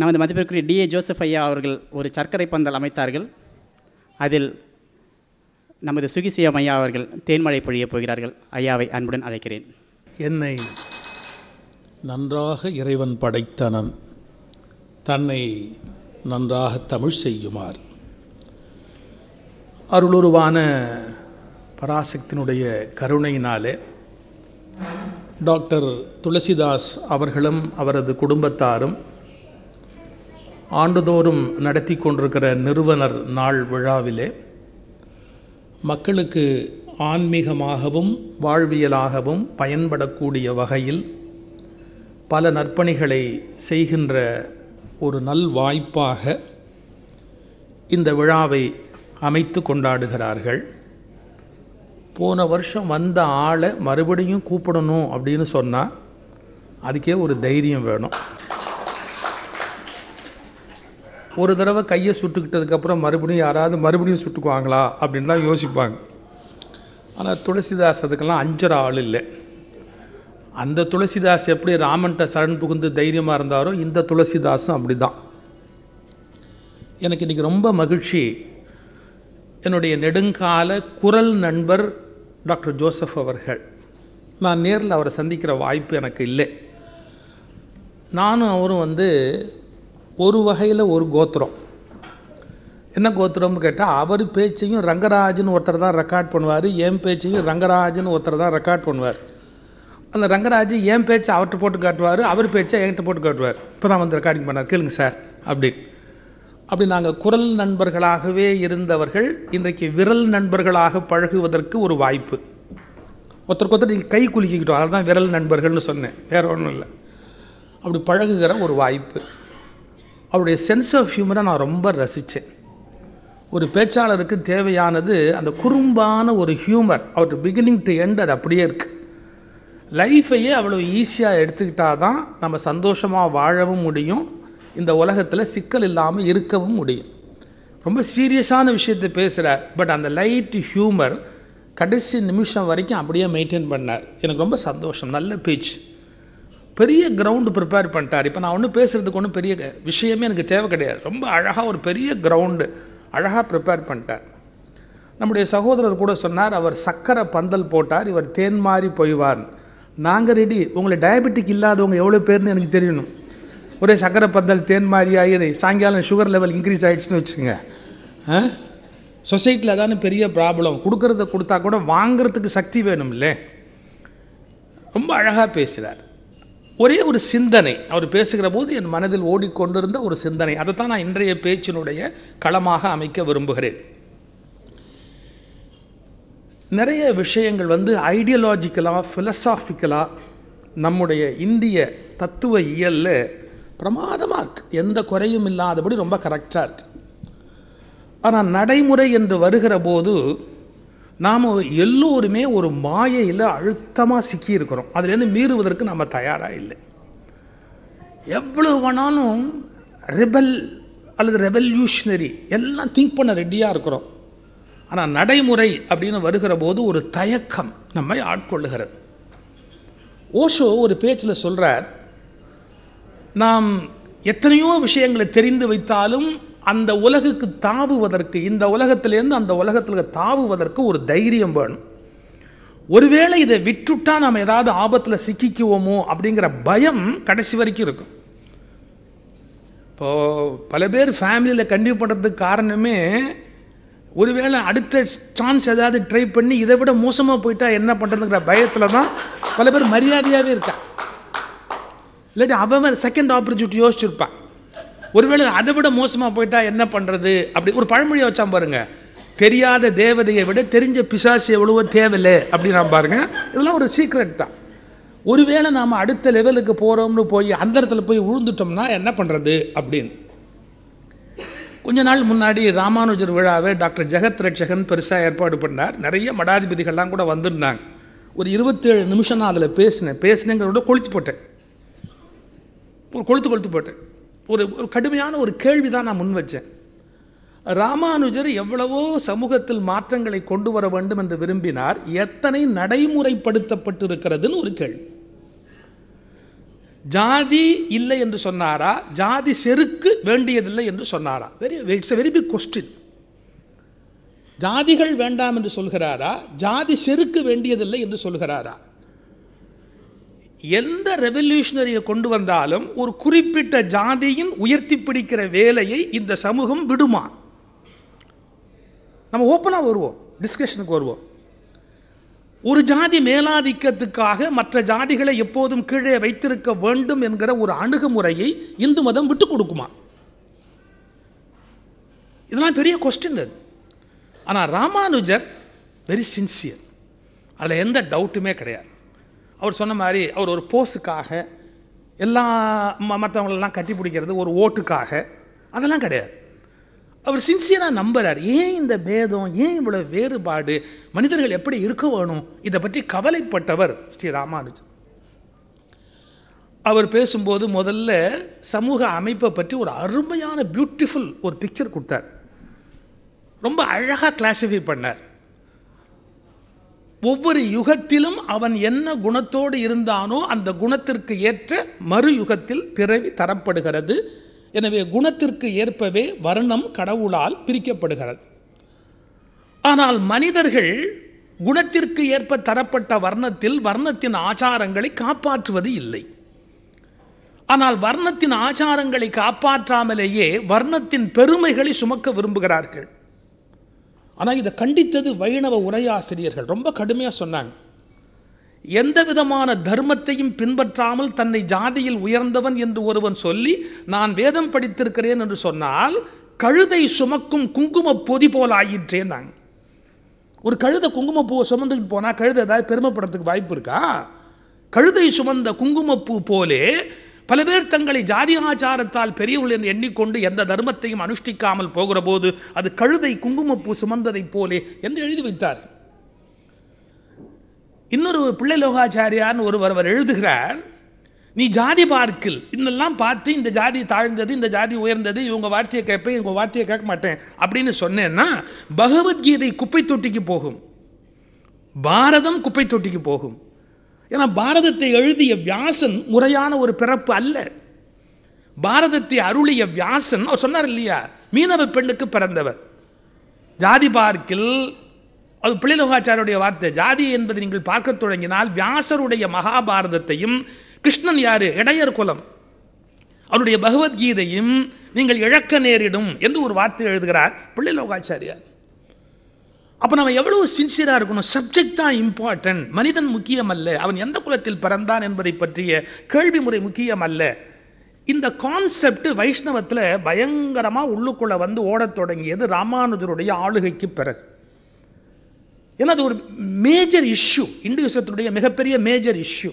நமது மதிப்பிற்குரிய DA Joseph ஐயா அவர்கள் ஒரு சர்க்கரை பந்தல் அமைத்தார்கள் அதில் நமது சுகிசியம் ஐயா அவர்கள் தேன்மழை பொழிய போகிறார்கள் ஐயாவை அன்புடன் அழைக்கிறேன் என்னை நன்றாக இறைவன் படைத்தனன் தன்னை நன்றாக தமிழ் செய்யுமாறு அருளுருவான பராசக்தினுடைய கருணையினாலே டாக்டர் துளசிதாஸ் அவர்களும் அவரது குடும்பத்தாரும் ஆண்டுதோறும் நடத்தி கொண்டிருக்கிற நிறுவனர் நாள் விழாவிலே மக்களுக்கு ஆன்மீகமாகவும் வாழ்வியலாகவும் பயன்படக்கூடிய வகையில் பல நற்பணிகளை செய்கின்ற ஒரு நல் வாய்ப்பாக இந்த விழாவை அமைத்து கொண்டாடுகிறார்கள் போன வருஷம் வந்த ஆளை மறுபடியும் கூப்பிடணும் அப்படின்னு சொன்னால் அதுக்கே ஒரு தைரியம் வேணும் ஒரு தடவை கையை சுட்டுக்கிட்டதுக்கப்புறம் மறுபடியும் யாராவது மறுபடியும் சுட்டுக்குவாங்களா அப்படின்னு தான் யோசிப்பாங்க ஆனால் துளசிதாஸ் அதுக்கெல்லாம் அஞ்சற ஆள் இல்லை அந்த துளசிதாஸ் எப்படி ராமன்கிட்ட சரண் புகுந்து தைரியமாக இருந்தாரோ இந்த துளசிதாஸும் அப்படி தான் எனக்கு இன்றைக்கி ரொம்ப மகிழ்ச்சி என்னுடைய நெடுங்கால குரல் நண்பர் டாக்டர் ஜோசப் அவர்கள் நான் நேரில் அவரை சந்திக்கிற வாய்ப்பு எனக்கு இல்லை நானும் அவரும் வந்து ஒரு வகையில் ஒரு கோத்திரம் என்ன கோத்திரம்னு கேட்டால் அவர் பேச்சையும் ரங்கராஜன் ஒருத்தர் தான் ரெக்கார்ட் பண்ணுவார் என் பேச்சையும் ரங்கராஜன் ஒருத்தர் தான் ரெக்கார்ட் பண்ணுவார் அந்த ரங்கராஜ் என் பேச்சை அவர்கிட்ட போட்டு காட்டுவார் அவர் பேச்சை என்கிட்ட போட்டு காட்டுவார் இப்போ தான் வந்து ரெக்கார்டிங் பண்ணார் கேளுங்க சார் அப்படின்னு அப்படி நாங்கள் குரல் நண்பர்களாகவே இருந்தவர்கள் இன்றைக்கு விரல் நண்பர்களாக பழகுவதற்கு ஒரு வாய்ப்பு ஒருத்தருக்கு ஒருத்தர் நீங்கள் கை குலுக்கிக்கிட்டோம் அதுதான் விரல் நண்பர்கள்னு சொன்னேன் வேறு ஒன்றும் இல்லை அப்படி பழகுகிற ஒரு வாய்ப்பு அவருடைய சென்ஸ் ஆஃப் ஹியூமரை நான் ரொம்ப ரசித்தேன் ஒரு பேச்சாளருக்கு தேவையானது அந்த குறும்பான ஒரு ஹியூமர் அவர் பிகினிங் டு எண்ட் அது அப்படியே இருக்குது லைஃப்பையே அவ்வளோ ஈஸியாக எடுத்துக்கிட்டால் தான் நம்ம சந்தோஷமாக வாழவும் முடியும் இந்த உலகத்தில் சிக்கல் இல்லாமல் இருக்கவும் முடியும் ரொம்ப சீரியஸான விஷயத்தை பேசுகிறார் பட் அந்த லைட் ஹியூமர் கடைசி நிமிஷம் வரைக்கும் அப்படியே மெயின்டைன் பண்ணார் எனக்கு ரொம்ப சந்தோஷம் நல்ல பேச்சு பெரிய கிரவுண்டு ப்ரிப்பேர் பண்ணிட்டார் இப்போ நான் ஒன்றும் பேசுகிறதுக்கு ஒன்றும் பெரிய விஷயமே எனக்கு தேவை கிடையாது ரொம்ப அழகாக ஒரு பெரிய கிரவுண்டு அழகாக ப்ரிப்பேர் பண்ணிட்டார் நம்முடைய சகோதரர் கூட சொன்னார் அவர் சக்கரை பந்தல் போட்டார் இவர் தேன் மாறி போய்வார் நாங்கள் ரெடி உங்களை டயபெட்டிக் இல்லாதவங்க எவ்வளோ பேர்னு எனக்கு தெரியணும் ஒரே சக்கரை பந்தல் தேன் மாறி ஆகி சாயங்காலம் சுகர் லெவல் இன்க்ரீஸ் ஆகிடுச்சுன்னு வச்சுங்க சொசைட்டியில் தானே பெரிய ப்ராப்ளம் கொடுக்குறத கொடுத்தா கூட வாங்கிறதுக்கு சக்தி வேணும்ல ரொம்ப அழகாக பேசுகிறார் ஒரே ஒரு சிந்தனை அவர் பேசுகிற போது என் மனதில் ஓடிக்கொண்டிருந்த ஒரு சிந்தனை தான் நான் இன்றைய பேச்சினுடைய களமாக அமைக்க விரும்புகிறேன் நிறைய விஷயங்கள் வந்து ஐடியலாஜிக்கலாக ஃபிலசாஃபிக்கலாக நம்முடைய இந்திய தத்துவ இயலில் பிரமாதமாக இருக்குது எந்த குறையும் இல்லாதபடி ரொம்ப கரெக்டாக இருக்குது ஆனால் நடைமுறை என்று வருகிற போது நாம் எல்லோருமே ஒரு மாயையில் அழுத்தமாக சிக்கியிருக்கிறோம் அதுலேருந்து மீறுவதற்கு நம்ம தயாராக இல்லை எவ்வளோ வேணாலும் ரெபல் அல்லது ரெவல்யூஷனரி எல்லாம் திங்க் பண்ண ரெடியாக இருக்கிறோம் ஆனால் நடைமுறை அப்படின்னு வருகிற போது ஒரு தயக்கம் நம்மை ஆட்கொள்ளுகிறது ஓஷோ ஒரு பேச்சில் சொல்கிறார் நாம் எத்தனையோ விஷயங்களை தெரிந்து வைத்தாலும் அந்த உலகுக்கு தாவுவதற்கு இந்த உலகத்திலேருந்து அந்த உலகத்தில் தாவுவதற்கு ஒரு தைரியம் வேணும் ஒருவேளை இதை விட்டுட்டா நம்ம ஏதாவது ஆபத்தில் சிக்கிக்குவோமோ அப்படிங்கிற பயம் கடைசி வரைக்கும் இருக்கும் இப்போது பல பேர் ஃபேமிலியில் கண்டினியூ பண்ணுறதுக்கு காரணமே ஒருவேளை அடுத்த சான்ஸ் ஏதாவது ட்ரை பண்ணி இதை விட மோசமாக போயிட்டா என்ன பண்ணுறதுங்கிற பயத்தில் தான் பல பேர் மரியாதையாகவே இருக்கா இல்லாட்டி அவன் செகண்ட் ஆப்பர்ச்சுனிட்டி யோசிச்சுருப்பான் ஒருவேளை அதை விட மோசமாக போயிட்டா என்ன பண்ணுறது அப்படி ஒரு பழமொழியை வச்சா பாருங்க தெரியாத தேவதையை விட தெரிஞ்ச பிசாசு எவ்வளவோ தேவையில்லை நான் பாருங்க இதெல்லாம் ஒரு சீக்ரெட் தான் ஒருவேளை நாம் அடுத்த லெவலுக்கு போகிறோம்னு போய் அந்த இடத்துல போய் விழுந்துட்டோம்னா என்ன பண்ணுறது அப்படின்னு கொஞ்ச நாள் முன்னாடி ராமானுஜர் விழாவை டாக்டர் ஜெகத் ரட்சகன் பெருசாக ஏற்பாடு பண்ணார் நிறைய மடாதிபதிகள்லாம் கூட வந்திருந்தாங்க ஒரு இருபத்தேழு நிமிஷம் நான் அதில் பேசினேன் பேசினேங்கிறத கொளுத்து போட்டேன் கொளுத்து கொளுத்து போட்டேன் ஒரு கடுமையான ஒரு கேள்வி தான் நான் முன் வச்சேன் ராமானுஜர் எவ்வளவோ சமூகத்தில் மாற்றங்களை கொண்டு வர வேண்டும் என்று விரும்பினார் எத்தனை நடைமுறைப்படுத்தப்பட்டிருக்கிறதுன்னு ஒரு கேள்வி ஜாதி இல்லை என்று சொன்னாரா ஜாதி செருக்கு வேண்டியதில்லை என்று சொன்னாரா very it's a very big question ஜாதிகள் வேண்டாம் என்று சொல்கிறாரா ஜாதி செருக்கு வேண்டியதில்லை என்று சொல்கிறாரா எந்த ரெவல்யூஷனரியை கொண்டு வந்தாலும் ஒரு குறிப்பிட்ட ஜாதியின் உயர்த்தி பிடிக்கிற வேலையை இந்த சமூகம் விடுமா நம்ம ஓப்பனாக வருவோம் டிஸ்கஷனுக்கு வருவோம் ஒரு ஜாதி மேலாதிக்கத்துக்காக மற்ற ஜாதிகளை எப்போதும் கீழே வைத்திருக்க வேண்டும் என்கிற ஒரு அணுகுமுறையை இந்து மதம் விட்டு கொடுக்குமா இதெல்லாம் பெரிய கொஸ்டின் அது ஆனால் ராமானுஜர் வெரி சின்சியர் அதில் எந்த டவுட்டுமே கிடையாது அவர் சொன்ன மாதிரி அவர் ஒரு போஸுக்காக எல்லாம் மற்றவங்களெல்லாம் கட்டி பிடிக்கிறது ஒரு ஓட்டுக்காக அதெல்லாம் கிடையாது அவர் சின்சியராக நம்புகிறார் ஏன் இந்த பேதம் ஏன் இவ்வளோ வேறுபாடு மனிதர்கள் எப்படி இருக்க வேணும் இதை பற்றி கவலைப்பட்டவர் ஸ்ரீ ராமானுஜன் அவர் பேசும்போது முதல்ல சமூக அமைப்பை பற்றி ஒரு அருமையான பியூட்டிஃபுல் ஒரு பிக்சர் கொடுத்தார் ரொம்ப அழகாக கிளாஸிஃபை பண்ணார் ஒவ்வொரு யுகத்திலும் அவன் என்ன குணத்தோடு இருந்தானோ அந்த குணத்திற்கு ஏற்ற மறு யுகத்தில் பிறவி தரப்படுகிறது எனவே குணத்திற்கு ஏற்பவே வர்ணம் கடவுளால் பிரிக்கப்படுகிறது ஆனால் மனிதர்கள் குணத்திற்கு ஏற்ப தரப்பட்ட வர்ணத்தில் வர்ணத்தின் ஆச்சாரங்களை காப்பாற்றுவது இல்லை ஆனால் வர்ணத்தின் ஆச்சாரங்களை காப்பாற்றாமலேயே வர்ணத்தின் பெருமைகளை சுமக்க விரும்புகிறார்கள் ஆனால் இதை கண்டித்தது வைணவ உரையாசிரியர்கள் ரொம்ப கடுமையாக சொன்னாங்க எந்த விதமான தர்மத்தையும் பின்பற்றாமல் தன்னை ஜாதியில் உயர்ந்தவன் என்று ஒருவன் சொல்லி நான் வேதம் படித்திருக்கிறேன் என்று சொன்னால் கழுதை சுமக்கும் குங்கும பொதி போல் ஆயிற்றேன் நாங்கள் ஒரு கழுதை குங்குமப்பூவை சுமந்துக்கிட்டு போனால் கழுதை ஏதாவது பெருமைப்படுறதுக்கு வாய்ப்பு இருக்கா கழுதை சுமந்த குங்குமப்பூ போலே பல பேர் தங்களை ஜாதி ஆச்சாரத்தால் பெரியவர்கள் என்று எண்ணிக்கொண்டு எந்த தர்மத்தையும் அனுஷ்டிக்காமல் போகிற போது அது கழுதை குங்குமப்பூ சுமந்ததைப் போலே என்று எழுதி வைத்தார் இன்னொரு பிள்ளை லோகாச்சாரியார்னு ஒருவர் அவர் எழுதுகிறார் நீ ஜாதி பார்க்கில் இன்னெல்லாம் பார்த்து இந்த ஜாதி தாழ்ந்தது இந்த ஜாதி உயர்ந்தது இவங்க வார்த்தையை கேட்பேன் இவங்க வார்த்தையை கேட்க மாட்டேன் அப்படின்னு சொன்னேன்னா பகவத்கீதை குப்பை தொட்டிக்கு போகும் பாரதம் குப்பை தொட்டிக்கு போகும் ஏன்னா பாரதத்தை எழுதிய வியாசன் முறையான ஒரு பிறப்பு அல்ல பாரதத்தை அருளிய வியாசன் அவர் சொன்னார் இல்லையா மீனவ பெண்ணுக்கு பிறந்தவர் ஜாதி பார்க்கில் அது பிள்ளைலோகாச்சாரியுடைய வார்த்தை ஜாதி என்பதை நீங்கள் பார்க்க தொடங்கினால் வியாசருடைய மகாபாரதத்தையும் கிருஷ்ணன் யாரு இடையர் குலம் அவருடைய பகவத்கீதையும் நீங்கள் இழக்க நேரிடும் என்று ஒரு வார்த்தை எழுதுகிறார் பிள்ளைலோகாச்சாரியார் அப்போ நம்ம எவ்வளோ சின்சியராக இருக்கணும் சப்ஜெக்ட் தான் இம்பார்ட்டன்ட் மனிதன் முக்கியம் அல்ல அவன் எந்த குலத்தில் பிறந்தான் என்பதை பற்றிய கேள்வி முறை முக்கியம் அல்ல இந்த கான்செப்ட் வைஷ்ணவத்தில் பயங்கரமாக உள்ளுக்குள்ளே வந்து ஓடத் தொடங்கியது ராமானுஜருடைய ஆளுகைக்கு பிறகு ஏன்னா அது ஒரு மேஜர் இஷ்யூ இந்துசத்தினுடைய மிகப்பெரிய மேஜர் இஷ்யூ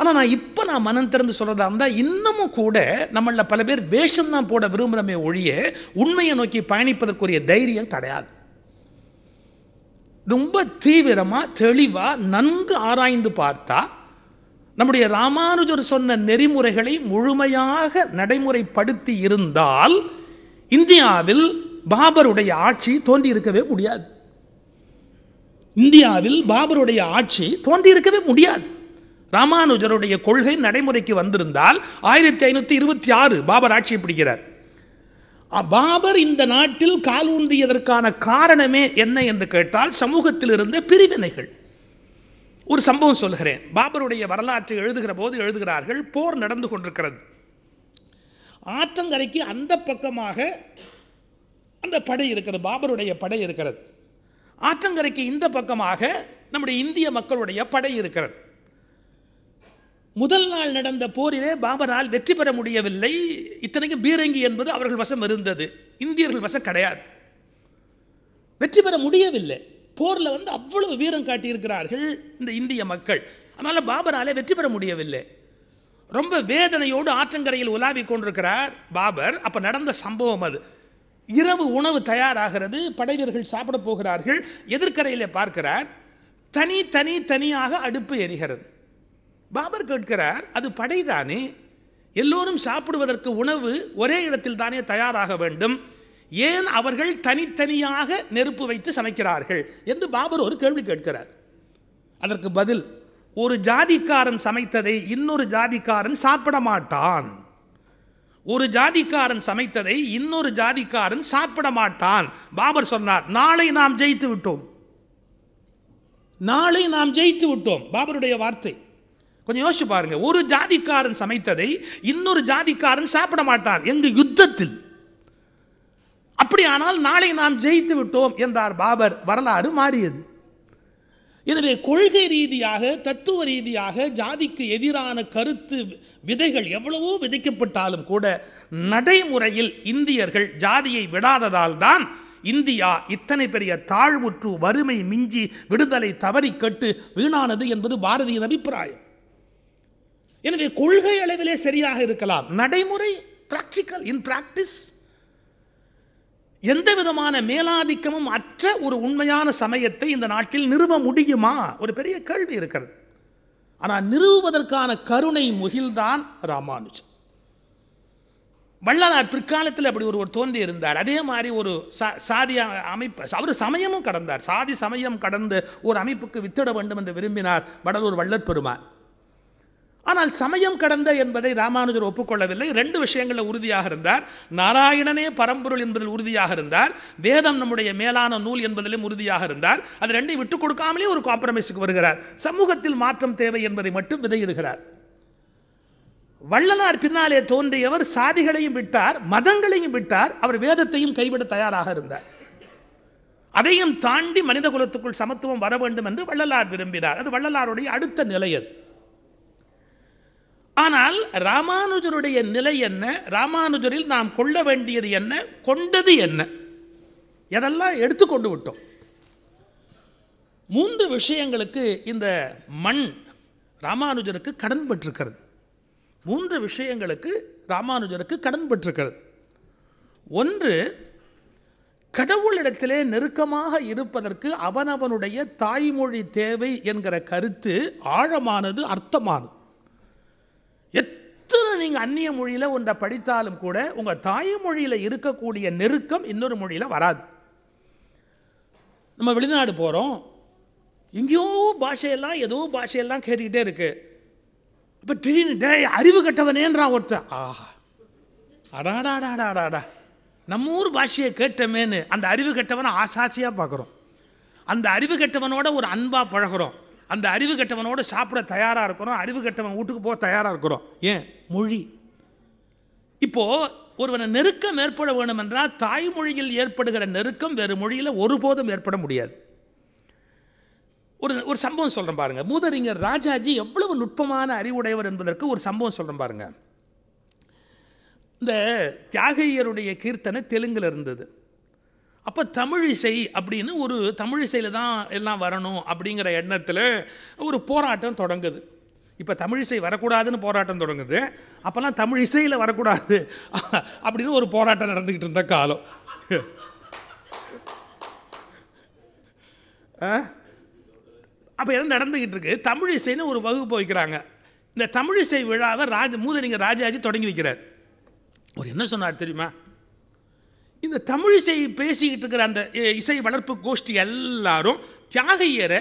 ஆனால் நான் இப்போ நான் மனம் திறந்து சொல்கிறதா இருந்தால் இன்னமும் கூட நம்மளில் பல பேர் வேஷம் தான் போட விரும்புகிறமே ஒழிய உண்மையை நோக்கி பயணிப்பதற்குரிய தைரியம் கிடையாது ரொம்ப தீவிரமாக தெளிவாக நன்கு ஆராய்ந்து பார்த்தா நம்முடைய ராமானுஜர் சொன்ன நெறிமுறைகளை முழுமையாக நடைமுறைப்படுத்தி இருந்தால் இந்தியாவில் பாபருடைய ஆட்சி தோன்றியிருக்கவே முடியாது இந்தியாவில் பாபருடைய ஆட்சி தோன்றியிருக்கவே முடியாது ராமானுஜருடைய கொள்கை நடைமுறைக்கு வந்திருந்தால் ஆயிரத்தி ஐநூற்றி இருபத்தி ஆறு பாபர் ஆட்சியை பிடிக்கிறார் பாபர் இந்த நாட்டில் காலூன்றியதற்கான காரணமே என்ன என்று கேட்டால் சமூகத்தில் இருந்த பிரிவினைகள் ஒரு சம்பவம் சொல்கிறேன் பாபருடைய வரலாற்றை எழுதுகிற போது எழுதுகிறார்கள் போர் நடந்து கொண்டிருக்கிறது ஆற்றங்கரைக்கு அந்த பக்கமாக அந்த படை இருக்கிறது பாபருடைய படை இருக்கிறது ஆற்றங்கரைக்கு இந்த பக்கமாக நம்முடைய இந்திய மக்களுடைய படை இருக்கிறது முதல் நாள் நடந்த போரிலே பாபரால் வெற்றி பெற முடியவில்லை இத்தனைக்கும் பீரங்கி என்பது அவர்கள் வசம் இருந்தது இந்தியர்கள் வசம் கிடையாது வெற்றி பெற முடியவில்லை போரில் வந்து அவ்வளவு வீரம் காட்டியிருக்கிறார்கள் இந்த இந்திய மக்கள் அதனால் பாபராலே வெற்றி பெற முடியவில்லை ரொம்ப வேதனையோடு ஆற்றங்கரையில் உலாவி கொண்டிருக்கிறார் பாபர் அப்போ நடந்த சம்பவம் அது இரவு உணவு தயாராகிறது படைவீரர்கள் சாப்பிட போகிறார்கள் எதிர்கரையில் பார்க்கிறார் தனி தனி தனியாக அடுப்பு எரிகிறது பாபர் கேட்கிறார் அது படைதானே எல்லோரும் சாப்பிடுவதற்கு உணவு ஒரே இடத்தில் தானே தயாராக வேண்டும் ஏன் அவர்கள் தனித்தனியாக நெருப்பு வைத்து சமைக்கிறார்கள் என்று பாபர் ஒரு கேள்வி கேட்கிறார் அதற்கு பதில் ஒரு ஜாதிக்காரன் சமைத்ததை இன்னொரு ஜாதிக்காரன் சாப்பிட மாட்டான் ஒரு ஜாதிக்காரன் சமைத்ததை இன்னொரு ஜாதிக்காரன் சாப்பிட மாட்டான் பாபர் சொன்னார் நாளை நாம் ஜெயித்து விட்டோம் நாளை நாம் ஜெயித்து விட்டோம் பாபருடைய வார்த்தை கொஞ்சம் யோசிச்சு பாருங்க ஒரு ஜாதிக்காரன் சமைத்ததை இன்னொரு ஜாதிக்காரன் சாப்பிட மாட்டான் எங்கு யுத்தத்தில் அப்படியானால் நாளை நாம் ஜெயித்து விட்டோம் என்றார் பாபர் வரலாறு மாறியது எனவே கொள்கை ரீதியாக தத்துவ ரீதியாக ஜாதிக்கு எதிரான கருத்து விதைகள் எவ்வளவோ விதைக்கப்பட்டாலும் கூட நடைமுறையில் இந்தியர்கள் ஜாதியை விடாததால் தான் இந்தியா இத்தனை பெரிய தாழ்வுற்று வறுமை மிஞ்சி விடுதலை தவறி கட்டு வீணானது என்பது பாரதியின் அபிப்பிராயம் எனவே கொள்கை அளவிலே சரியாக இருக்கலாம் நடைமுறை பிராக்டிக்கல் இன் பிராக்டிஸ் எந்த விதமான மேலாதிக்கமும் அற்ற ஒரு உண்மையான சமயத்தை இந்த நாட்டில் நிறுவ முடியுமா ஒரு பெரிய கேள்வி இருக்கிறது ஆனால் நிறுவுவதற்கான கருணை முகில்தான் ராமானுஜன் வள்ளலார் பிற்காலத்தில் அப்படி ஒருவர் தோன்றி இருந்தார் அதே மாதிரி ஒரு சாதி அமைப்பு அவர் சமயமும் கடந்தார் சாதி சமயம் கடந்து ஒரு அமைப்புக்கு வித்திட வேண்டும் என்று விரும்பினார் வடலூர் பெருமான் ஆனால் சமயம் கடந்த என்பதை ராமானுஜர் ஒப்புக்கொள்ளவில்லை ரெண்டு விஷயங்களில் உறுதியாக இருந்தார் நாராயணனே பரம்பொருள் என்பதில் உறுதியாக இருந்தார் வேதம் நம்முடைய மேலான நூல் என்பதிலும் உறுதியாக இருந்தார் அது ரெண்டையும் விட்டுக் கொடுக்காமலே ஒரு காம்ப்ரமைஸுக்கு வருகிறார் சமூகத்தில் மாற்றம் தேவை என்பதை மட்டும் விதையிடுகிறார் வள்ளலார் பின்னாலே தோன்றியவர் சாதிகளையும் விட்டார் மதங்களையும் விட்டார் அவர் வேதத்தையும் கைவிட தயாராக இருந்தார் அதையும் தாண்டி மனித குலத்துக்குள் சமத்துவம் வர வேண்டும் என்று வள்ளலார் விரும்பினார் அது வள்ளலாருடைய அடுத்த நிலையது ஆனால் ராமானுஜருடைய நிலை என்ன ராமானுஜரில் நாம் கொள்ள வேண்டியது என்ன கொண்டது என்ன எதெல்லாம் எடுத்துக்கொண்டு விட்டோம் மூன்று விஷயங்களுக்கு இந்த மண் ராமானுஜருக்கு கடன் பெற்றிருக்கிறது மூன்று விஷயங்களுக்கு ராமானுஜருக்கு கடன் பெற்றிருக்கிறது ஒன்று கடவுளிடத்திலே நெருக்கமாக இருப்பதற்கு அவனவனுடைய தாய்மொழி தேவை என்கிற கருத்து ஆழமானது அர்த்தமானது எத்தனை நீங்கள் அந்நிய மொழியில் ஒன்றை படித்தாலும் கூட உங்கள் தாய்மொழியில் இருக்கக்கூடிய நெருக்கம் இன்னொரு மொழியில் வராது நம்ம வெளிநாடு போகிறோம் எங்கேயோ பாஷையெல்லாம் ஏதோ பாஷையெல்லாம் கேட்டுக்கிட்டே இருக்குது இப்போ திடீர்னு டே அறிவு கட்டவனேன்றான் ஒருத்தன் ஆஹா அடாடாடாடாடாடா நம்ம ஊர் பாஷையை கேட்டமேன்னு அந்த அறிவு கெட்டவனை ஆசாசியாக பார்க்குறோம் அந்த அறிவு கெட்டவனோட ஒரு அன்பாக பழகிறோம் அந்த அறிவு கெட்டவனோடு சாப்பிட தயாராக இருக்கிறோம் அறிவு கெட்டவன் வீட்டுக்கு போக தயாராக இருக்கிறோம் ஏன் மொழி இப்போது ஒருவனை ஏற்பட வேண்டும் என்றால் தாய்மொழியில் ஏற்படுகிற நெருக்கம் வேறு மொழியில் ஒருபோதும் ஏற்பட முடியாது ஒரு ஒரு சம்பவம் சொல்கிறேன் பாருங்கள் மூதறிஞர் ராஜாஜி எவ்வளவு நுட்பமான அறிவுடையவர் என்பதற்கு ஒரு சம்பவம் சொல்கிறேன் பாருங்கள் இந்த தியாகையருடைய கீர்த்தனை தெலுங்கில் இருந்தது அப்போ தமிழிசை அப்படின்னு ஒரு தமிழிசையில் தான் எல்லாம் வரணும் அப்படிங்கிற எண்ணத்தில் ஒரு போராட்டம் தொடங்குது இப்போ தமிழிசை வரக்கூடாதுன்னு போராட்டம் தொடங்குது அப்போல்லாம் தமிழ் இசையில் வரக்கூடாது அப்படின்னு ஒரு போராட்டம் நடந்துக்கிட்டு இருந்த காலம் அப்போ எதுவும் நடந்துக்கிட்டு இருக்கு தமிழ் இசைன்னு ஒரு வகுப்பு வைக்கிறாங்க இந்த தமிழிசை விழாவை ராஜ மூதலிங்க ராஜாஜி தொடங்கி வைக்கிறார் அவர் என்ன சொன்னார் தெரியுமா இந்த தமிழிசை பேசிக்கிட்டு இருக்கிற அந்த இசை வளர்ப்பு கோஷ்டி எல்லாரும் தியாகையரை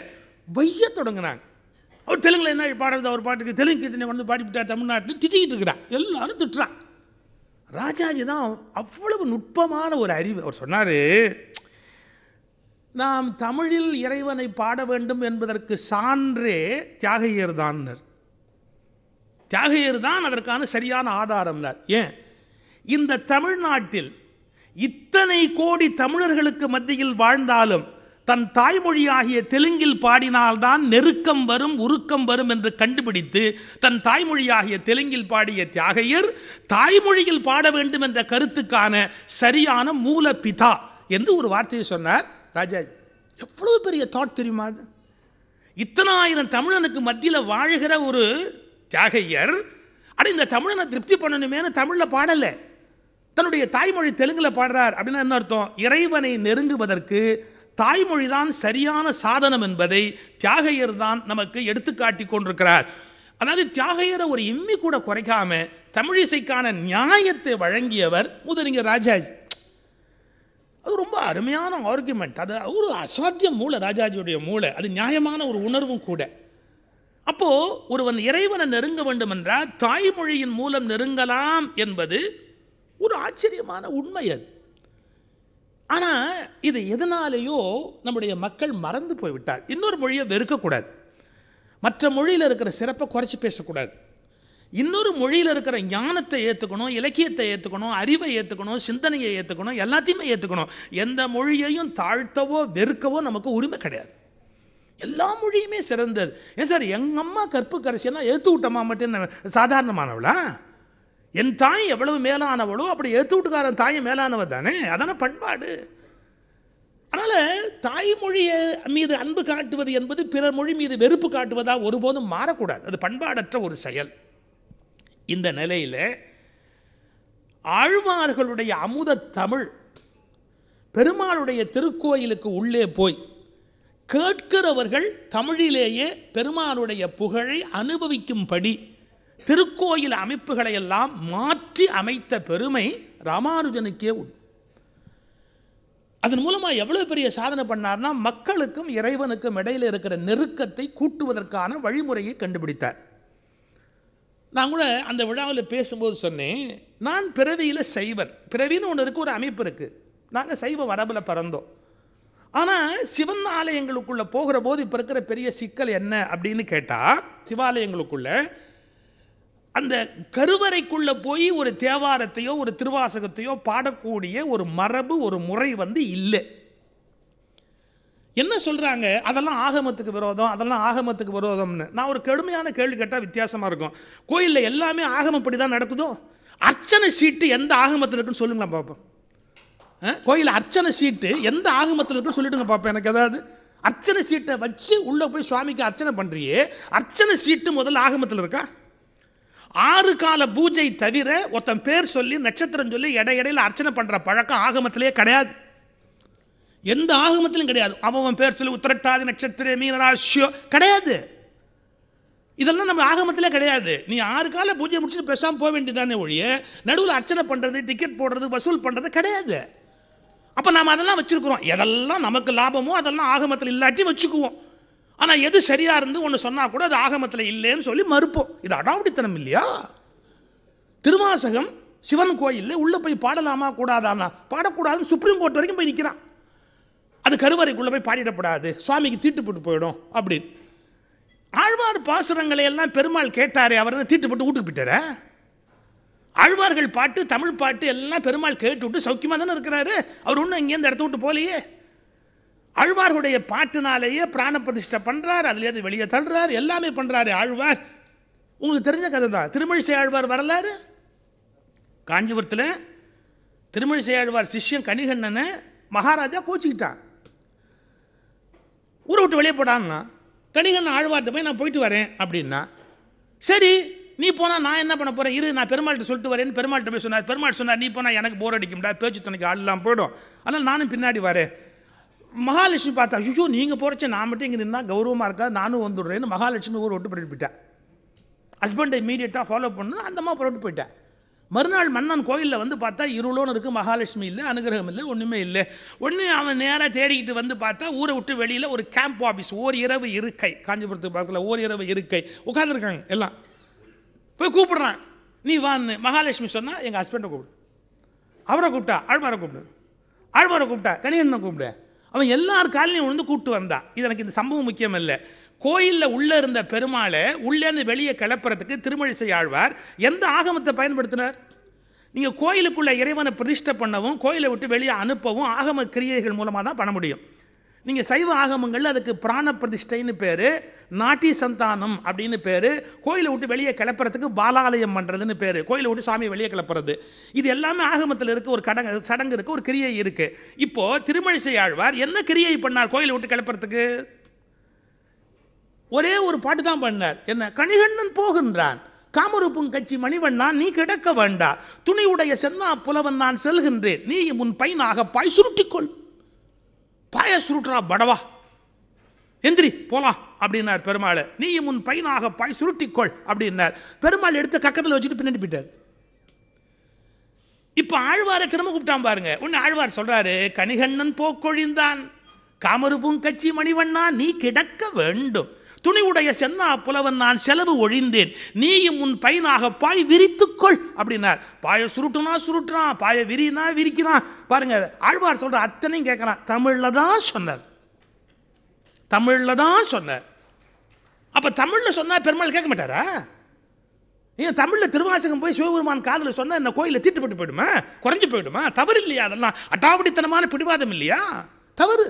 வைய தொடங்கினாங்க அவர் தெலுங்கில் என்ன பாடுறது அவர் பாட்டுக்கு தெலுங்கு கீர்த்தனை வந்து பாடிவிட்டார் தமிழ்நாட்டில் திட்டிக்கிட்டு இருக்கிறான் எல்லாரும் திட்டுறான் ராஜாஜி தான் அவ்வளவு நுட்பமான ஒரு அறிவு அவர் சொன்னார் நாம் தமிழில் இறைவனை பாட வேண்டும் என்பதற்கு சான்றே தியாகையர் தான் தியாகையர் தான் அதற்கான சரியான ஆதாரம்னார் ஏன் இந்த தமிழ்நாட்டில் இத்தனை கோடி தமிழர்களுக்கு மத்தியில் வாழ்ந்தாலும் தன் தாய்மொழியாகிய தெலுங்கில் பாடினால்தான் நெருக்கம் வரும் உருக்கம் வரும் என்று கண்டுபிடித்து தன் தாய்மொழியாகிய தெலுங்கில் பாடிய தியாகையர் தாய்மொழியில் பாட வேண்டும் என்ற கருத்துக்கான சரியான மூல பிதா என்று ஒரு வார்த்தையை சொன்னார் ராஜா எவ்வளவு பெரிய தாட் தெரியுமா அது இத்தனாயிரம் தமிழனுக்கு மத்தியில் வாழ்கிற ஒரு தியாகையர் அப்படி இந்த தமிழனை திருப்தி பண்ணணுமேனு தமிழில் பாடலை தன்னுடைய தாய்மொழி தெலுங்கில் பாடுறார் அப்படின்னா என்ன அர்த்தம் இறைவனை நெருங்குவதற்கு தாய்மொழி தான் சரியான சாதனம் என்பதை தியாகையர் தான் நமக்கு எடுத்துக்காட்டி கொண்டிருக்கிறார் அதாவது தியாகையரை ஒரு இம்மி கூட குறைக்காம தமிழிசைக்கான நியாயத்தை வழங்கியவர் முதலிங்க ராஜாஜி அது ரொம்ப அருமையான ஆர்குமெண்ட் அது ஒரு அசாத்திய மூளை ராஜாஜியுடைய மூளை அது நியாயமான ஒரு உணர்வும் கூட அப்போது ஒருவன் இறைவனை நெருங்க வேண்டும் என்றால் தாய்மொழியின் மூலம் நெருங்கலாம் என்பது ஒரு ஆச்சரியமான உண்மை அது ஆனால் இது எதனாலேயோ நம்முடைய மக்கள் மறந்து போய்விட்டார் இன்னொரு மொழியை வெறுக்கக்கூடாது மற்ற மொழியில் இருக்கிற சிறப்பை குறைச்சி பேசக்கூடாது இன்னொரு மொழியில் இருக்கிற ஞானத்தை ஏற்றுக்கணும் இலக்கியத்தை ஏற்றுக்கணும் அறிவை ஏற்றுக்கணும் சிந்தனையை ஏற்றுக்கணும் எல்லாத்தையுமே ஏற்றுக்கணும் எந்த மொழியையும் தாழ்த்தவோ வெறுக்கவோ நமக்கு உரிமை கிடையாது எல்லா மொழியுமே சிறந்தது ஏன் சார் எங்கள் அம்மா கற்பு கரைசியெல்லாம் ஏற்று விட்டம்மா மட்டும் சாதாரணமானவளா என் தாய் எவ்வளவு மேலானவளோ அப்படி எடுத்து வீட்டுக்காரன் தாய் மேலானவ தானே அதான பண்பாடு அதனால் தாய்மொழியை மீது அன்பு காட்டுவது என்பது பிற மொழி மீது வெறுப்பு காட்டுவதாக ஒருபோதும் மாறக்கூடாது அது பண்பாடற்ற ஒரு செயல் இந்த நிலையில் ஆழ்வார்களுடைய அமுத தமிழ் பெருமாளுடைய திருக்கோயிலுக்கு உள்ளே போய் கேட்கிறவர்கள் தமிழிலேயே பெருமாளுடைய புகழை அனுபவிக்கும்படி திருக்கோயில் அமைப்புகளை எல்லாம் மாற்றி அமைத்த பெருமை ராமானுஜனுக்கே உண்டு அதன் மூலமாக எவ்வளோ பெரிய சாதனை பண்ணார்னா மக்களுக்கும் இறைவனுக்கும் இடையில் இருக்கிற நெருக்கத்தை கூட்டுவதற்கான வழிமுறையை கண்டுபிடித்தார் நான் கூட அந்த விழாவில் பேசும்போது சொன்னேன் நான் பிறவியில் சைவன் பிறவின்னு ஒன்று இருக்குது ஒரு அமைப்பு இருக்குது நாங்கள் சைவ வரபில் பிறந்தோம் ஆனால் சிவன் ஆலயங்களுக்குள்ளே போகிற போது இப்போ இருக்கிற பெரிய சிக்கல் என்ன அப்படின்னு கேட்டால் சிவாலயங்களுக்குள்ளே அந்த கருவறைக்குள்ளே போய் ஒரு தேவாரத்தையோ ஒரு திருவாசகத்தையோ பாடக்கூடிய ஒரு மரபு ஒரு முறை வந்து இல்லை என்ன சொல்கிறாங்க அதெல்லாம் ஆகமத்துக்கு விரோதம் அதெல்லாம் ஆகமத்துக்கு விரோதம்னு நான் ஒரு கடுமையான கேள்வி கேட்டால் வித்தியாசமாக இருக்கும் கோயிலில் எல்லாமே ஆகமப்படி தான் நடக்குதோ அர்ச்சனை சீட்டு எந்த ஆகமத்தில் இருக்குன்னு சொல்லுங்களேன் பார்ப்போம் கோயில் அர்ச்சனை சீட்டு எந்த ஆகமத்தில் இருக்குன்னு சொல்லிட்டுங்க பார்ப்பேன் எனக்கு எதாவது அர்ச்சனை சீட்டை வச்சு உள்ளே போய் சுவாமிக்கு அர்ச்சனை பண்ணுறியே அர்ச்சனை சீட்டு முதல்ல ஆகமத்தில் இருக்கா ஆறு கால பூஜை தவிர ஒருத்தன் பேர் சொல்லி நட்சத்திரம் சொல்லி இடையில் அர்ச்சனை பண்ணுற பழக்கம் ஆகமத்திலேயே கிடையாது எந்த ஆகமத்திலும் கிடையாது அவன் பேர் சொல்லி உத்திரட்டாதி நட்சத்திர மீனராசியோ கிடையாது இதெல்லாம் நம்ம ஆகமத்திலே கிடையாது நீ ஆறு கால பூஜை முடிச்சுட்டு பேசாமல் போக வேண்டியதானே ஒழிய நடுவில் அர்ச்சனை பண்ணுறது டிக்கெட் போடுறது வசூல் பண்ணுறது கிடையாது அப்போ நாம் அதெல்லாம் வச்சுருக்குறோம் எதெல்லாம் நமக்கு லாபமோ அதெல்லாம் ஆகமத்தில் இல்லாட்டி வச்சுக்குவோம் ஆனால் எது சரியாக இருந்து ஒன்று சொன்னால் கூட அது ஆகமத்தில் இல்லைன்னு சொல்லி மறுப்போம் இது அடாவடித்தனம் இல்லையா திருவாசகம் சிவன் கோயிலில் உள்ளே போய் பாடலாமா கூடாதானா பாடக்கூடாதுன்னு சுப்ரீம் கோர்ட் வரைக்கும் போய் நிற்கிறான் அது கருவறைக்குள்ளே போய் பாடிடப்படாது சுவாமிக்கு தீட்டுப்பட்டு போயிடும் அப்படின்னு ஆழ்வார் பாசுரங்களை எல்லாம் பெருமாள் கேட்டாரே அவர் தீட்டுப்பட்டு வீட்டுக்கு போயிட்டார ஆழ்வார்கள் பாட்டு தமிழ் பாட்டு எல்லாம் பெருமாள் கேட்டு விட்டு சௌக்கியமாக தானே இருக்கிறாரு அவர் ஒன்றும் இங்கேருந்து இடத்த விட்டு போலையே ஆழ்வார்களுடைய பாட்டினாலேயே பிராண பிரதிஷ்டை பண்ணுறார் அதுலேருந்து வெளியே தள்ளுறார் எல்லாமே பண்ணுறாரு ஆழ்வார் உங்களுக்கு தெரிஞ்ச கதை தான் திருமழிசை ஆழ்வார் வரலாறு காஞ்சிபுரத்தில் திருமழிசை ஆழ்வார் சிஷ்யன் கணிகண்ணனை மகாராஜா கோச்சிக்கிட்டான் ஊரை விட்டு வெளியே போடான்னா கணிகண்ணன் ஆழ்வார்கிட்ட போய் நான் போயிட்டு வரேன் அப்படின்னா சரி நீ போனால் நான் என்ன பண்ண போகிறேன் இரு நான் பெருமாள்கிட்ட சொல்லிட்டு வரேன்னு பெருமாள்கிட்ட போய் சொன்னார் பெருமாள் சொன்னார் நீ போனால் எனக்கு போர் அடிக்கும்டா பேச்சு துணைக்கு ஆள்லாம் போயிடும் ஆனால் நானும் பின்னாடி வரேன் மகாலட்சுமி பார்த்தா சுஷு நீங்கள் போகிறச்ச நான் மட்டும் இங்கே இருந்தால் கௌரவமாக இருக்கா நானும் வந்துடுறேன்னு மகாலட்சுமி ஊர் விட்டு போயிட்டு ஹஸ்பண்டை இமீடியட்டாக ஃபாலோ பண்ணணும் அந்தம்மா புறட்டு போயிட்டேன் மறுநாள் மன்னன் கோயிலில் வந்து பார்த்தா இருளோன்னு இருக்குது மகாலட்சுமி இல்லை அனுகிரகம் இல்லை ஒன்றுமே இல்லை ஒன்று அவன் நேராக தேடிக்கிட்டு வந்து பார்த்தா ஊரை விட்டு வெளியில் ஒரு கேம்ப் ஆஃபீஸ் ஓர் இரவு இருக்கை காஞ்சிபுரத்துக்கு பக்கத்தில் ஓர் இரவு இருக்கை உட்காந்துருக்காங்க எல்லாம் போய் கூப்பிடுறான் நீ வான்னு மகாலட்சுமி சொன்னால் எங்கள் ஹஸ்பண்டை கூப்பிடு அவரை கூப்பிட்டா ஆழ்வாரை கூப்பிடு ஆழ்வாரை கூப்பிட்டா கணிகண்ணனை கூப்பிடு அவன் எல்லார் காலையும் உணர்ந்து கூட்டு வந்தான் இது எனக்கு இந்த சம்பவம் முக்கியம் இல்லை கோயிலில் உள்ளே இருந்த பெருமாளை உள்ளேருந்து வெளியே கிளப்புறதுக்கு திருமழிசை ஆழ்வார் எந்த ஆகமத்தை பயன்படுத்தினார் நீங்கள் கோயிலுக்குள்ளே இறைவனை பிரதிஷ்டை பண்ணவும் கோயிலை விட்டு வெளியே அனுப்பவும் ஆகம கிரியைகள் மூலமாக தான் பண்ண முடியும் நீங்கள் சைவ ஆகமங்களில் அதுக்கு பிராண பிரதிஷ்டைன்னு பேர் நாட்டி சந்தானம் அப்படின்னு பேர் கோயிலை விட்டு வெளியே கிளப்புறதுக்கு பாலாலயம் பண்ணுறதுன்னு பேர் கோயிலை விட்டு சாமியை வெளியே கிளப்புறது இது எல்லாமே ஆகமத்தில் இருக்க ஒரு கடங்கு சடங்கு இருக்குது ஒரு கிரியை இருக்குது இப்போது திருமழிசை ஆழ்வார் என்ன கிரியை பண்ணார் கோயிலை விட்டு கிளப்புறதுக்கு ஒரே ஒரு பாட்டு தான் பண்ணார் என்ன கணிகண்ணன் போகின்றான் காமரூப்பும் கட்சி மணிவண்ணான் நீ கிடக்க வேண்டா துணியுடைய சென்னா புலவன் நான் செல்கின்றேன் நீ உன் பையனாக பாய் சுருட்டிக்கொள் பாய சுருட்டுறா படவா எந்திரி போலாம் அப்படின்னார் பெருமாளை நீயும் உன் பையனாக பாய் சுருட்டிக்கொள் அப்படின்னார் பெருமாள் எடுத்து கக்கத்தில் வச்சுட்டு பின்னாடி போயிட்டார் இப்போ ஆழ்வாரை திரும்ப கூப்பிட்டான் பாருங்க ஒன்று ஆழ்வார் சொல்றாரு கனிகண்ணன் போக்கொழிந்தான் காமருபும் கட்சி மணிவண்ணா நீ கிடக்க வேண்டும் துணிவுடைய சென்னா புலவன் நான் செலவு ஒழிந்தேன் நீயும் உன் பையனாக பாய் விரித்துக்கொள் அப்படின்னார் பாய சுருட்டுனா சுருட்டுறான் பாய விரினா விரிக்கிறான் பாருங்க ஆழ்வார் சொல்ற அத்தனையும் கேட்குறான் தமிழில் தான் சொன்னார் தமிழில் தான் சொன்னார் அப்போ தமிழில் சொன்னால் பெருமாள் கேட்க மாட்டாரா நீங்கள் தமிழில் திருவாசகம் போய் சிவபெருமான் காதில் சொன்னால் என்ன கோயிலில் தீட்டுப்பட்டு போயிடுமா குறைஞ்சி போயிடுமா தவறு இல்லையா அதெல்லாம் அட்டாவடித்தனமான பிடிவாதம் இல்லையா தவறு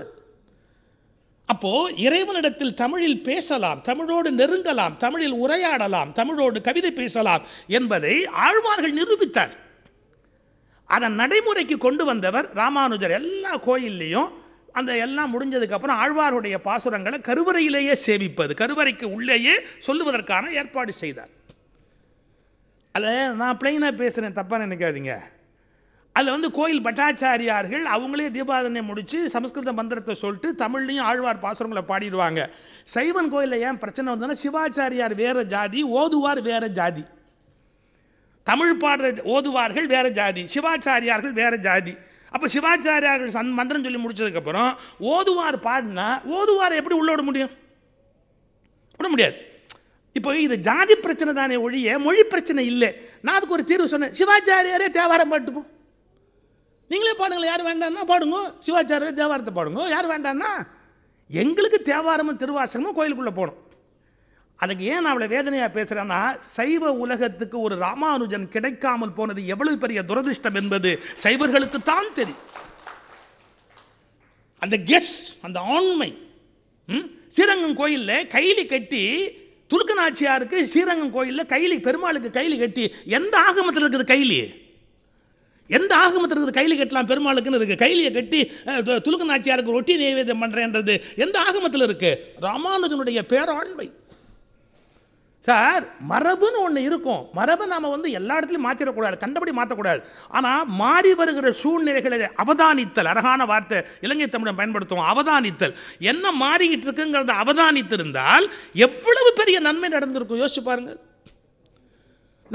அப்போது இறைவனிடத்தில் தமிழில் பேசலாம் தமிழோடு நெருங்கலாம் தமிழில் உரையாடலாம் தமிழோடு கவிதை பேசலாம் என்பதை ஆழ்வார்கள் நிரூபித்தார் அதன் நடைமுறைக்கு கொண்டு வந்தவர் ராமானுஜர் எல்லா கோயில்லையும் அந்த எல்லாம் முடிஞ்சதுக்கப்புறம் ஆழ்வாருடைய பாசுரங்களை கருவறையிலேயே சேமிப்பது கருவறைக்கு உள்ளேயே சொல்லுவதற்கான ஏற்பாடு செய்தார் அதில் நான் பிளைனாக பேசுகிறேன் தப்பாக நினைக்காதீங்க அதில் வந்து கோயில் பட்டாச்சாரியார்கள் அவங்களே தீபாதனை முடித்து சமஸ்கிருத மந்திரத்தை சொல்லிட்டு தமிழ்லையும் ஆழ்வார் பாசுரங்களை பாடிடுவாங்க சைவன் கோயிலில் ஏன் பிரச்சனை வந்ததுன்னா சிவாச்சாரியார் வேறு ஜாதி ஓதுவார் வேறு ஜாதி தமிழ் பாடுற ஓதுவார்கள் வேறு ஜாதி சிவாச்சாரியார்கள் வேறு ஜாதி அப்போ சிவாச்சாரியார்கள் சந் மந்திரம் சொல்லி முடிச்சதுக்கப்புறம் ஓதுவார் பாடினா ஓதுவாரை எப்படி உள்ள விட முடியும் விட முடியாது இப்போ இது ஜாதி பிரச்சனை தானே ஒழிய மொழி பிரச்சனை இல்லை நான் அதுக்கு ஒரு தீர்வு சொன்னேன் சிவாச்சாரியாரே தேவாரம் பாட்டுப்போம் நீங்களே பாடுங்கள் யார் வேண்டாம்னா பாடுங்க சிவாச்சாரியர் தேவாரத்தை பாடுங்க யார் வேண்டாம்னா எங்களுக்கு தேவாரமும் திருவாசகமும் கோயிலுக்குள்ளே போகணும் அதுக்கு ஏன் அவளை வேதனையாக பேசுகிறேன்னா சைவ உலகத்துக்கு ஒரு ராமானுஜன் கிடைக்காமல் போனது எவ்வளவு பெரிய துரதிருஷ்டம் என்பது சைவர்களுக்கு தான் தெரியும் அந்த கெட்ஸ் அந்த ஆண்மை ஸ்ரீரங்கம் கோயிலில் கைலி கட்டி துருக்கநாச்சியாருக்கு ஸ்ரீரங்கம் கோயிலில் கைலி பெருமாளுக்கு கைலி கட்டி எந்த ஆகமத்தில் இருக்குது கைலி எந்த ஆகமத்தில் இருக்குது கைலி கட்டலாம் பெருமாளுக்குன்னு இருக்குது கைலியை கட்டி துலுக்கநாச்சியாருக்கு நாச்சியாருக்கு ரொட்டி நைவேதம் பண்ணுறேன்றது எந்த ஆகமத்தில் இருக்குது ராமானுஜனுடைய பேராண்மை சார் மரபுன்னு ஒன்று இருக்கும் மரபை நாம் வந்து எல்லா இடத்துலையும் மாற்றிடக்கூடாது கண்டபடி மாற்றக்கூடாது ஆனால் மாறி வருகிற சூழ்நிலைகளை அவதானித்தல் அழகான வார்த்தை இலங்கை தமிழை பயன்படுத்துவோம் அவதானித்தல் என்ன மாறிக்கிட்டு இருக்குங்கிறத அவதானித்திருந்தால் எவ்வளவு பெரிய நன்மை நடந்திருக்கும் யோசிச்சு பாருங்கள்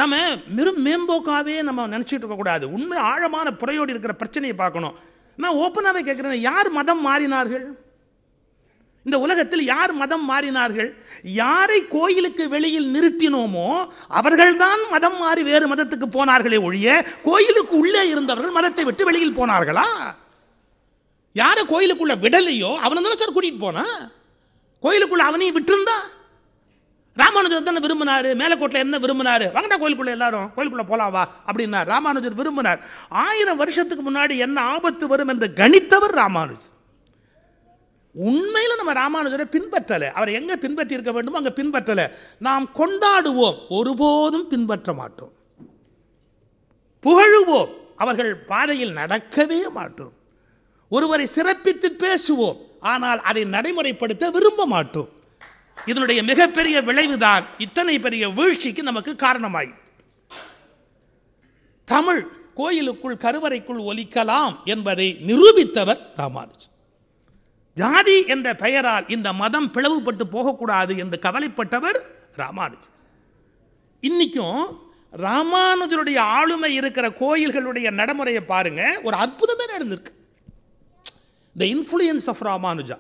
நம்ம மிரு மேம்போக்காவே நம்ம நினச்சிட்டு இருக்கக்கூடாது உண்மை ஆழமான புறையோடு இருக்கிற பிரச்சனையை பார்க்கணும் நான் ஓப்பனாகவே கேட்குறேன் யார் மதம் மாறினார்கள் இந்த உலகத்தில் யார் மதம் மாறினார்கள் யாரை கோயிலுக்கு வெளியில் நிறுத்தினோமோ அவர்கள்தான் மதம் மாறி வேறு மதத்துக்கு போனார்களே ஒழிய கோயிலுக்கு உள்ளே இருந்தவர்கள் மதத்தை விட்டு வெளியில் போனார்களா யாரை கோயிலுக்குள்ள விடலையோ அவனை தானே சார் கூட்டிகிட்டு போனா கோயிலுக்குள்ள அவனையும் விட்டுருந்தா ராமானுஜர் தானே விரும்பினார் மேலக்கோட்டில் என்ன விரும்பினார் வாங்கடா கோயிலுக்குள்ளே எல்லாரும் கோயிலுக்குள்ளே போகலாம் அப்படின்னா ராமானுஜர் விரும்பினார் ஆயிரம் வருஷத்துக்கு முன்னாடி என்ன ஆபத்து வரும் என்று கணித்தவர் ராமானுஜர் உண்மையில் நம்ம ராமானுஜரை பின்பற்றலை அவர் எங்கே பின்பற்றி இருக்க வேண்டுமோ அங்கே பின்பற்றலை நாம் கொண்டாடுவோம் ஒருபோதும் பின்பற்ற மாட்டோம் புகழுவோம் அவர்கள் பாதையில் நடக்கவே மாட்டோம் ஒருவரை சிறப்பித்து பேசுவோம் ஆனால் அதை நடைமுறைப்படுத்த விரும்ப மாட்டோம் இதனுடைய மிகப்பெரிய விளைவுதான் இத்தனை பெரிய வீழ்ச்சிக்கு நமக்கு காரணமாயி தமிழ் கோயிலுக்குள் கருவறைக்குள் ஒலிக்கலாம் என்பதை நிரூபித்தவர் ராமானுஜன் ஜாதி என்ற பெயரால் இந்த மதம் பிளவுபட்டு போகக்கூடாது என்று கவலைப்பட்டவர் ராமானுஜர் இன்றைக்கும் ராமானுஜருடைய ஆளுமை இருக்கிற கோயில்களுடைய நடைமுறையை பாருங்க ஒரு அற்புதமே நடந்திருக்கு த இன்ஃப்ளூயன்ஸ் ஆஃப் ராமானுஜா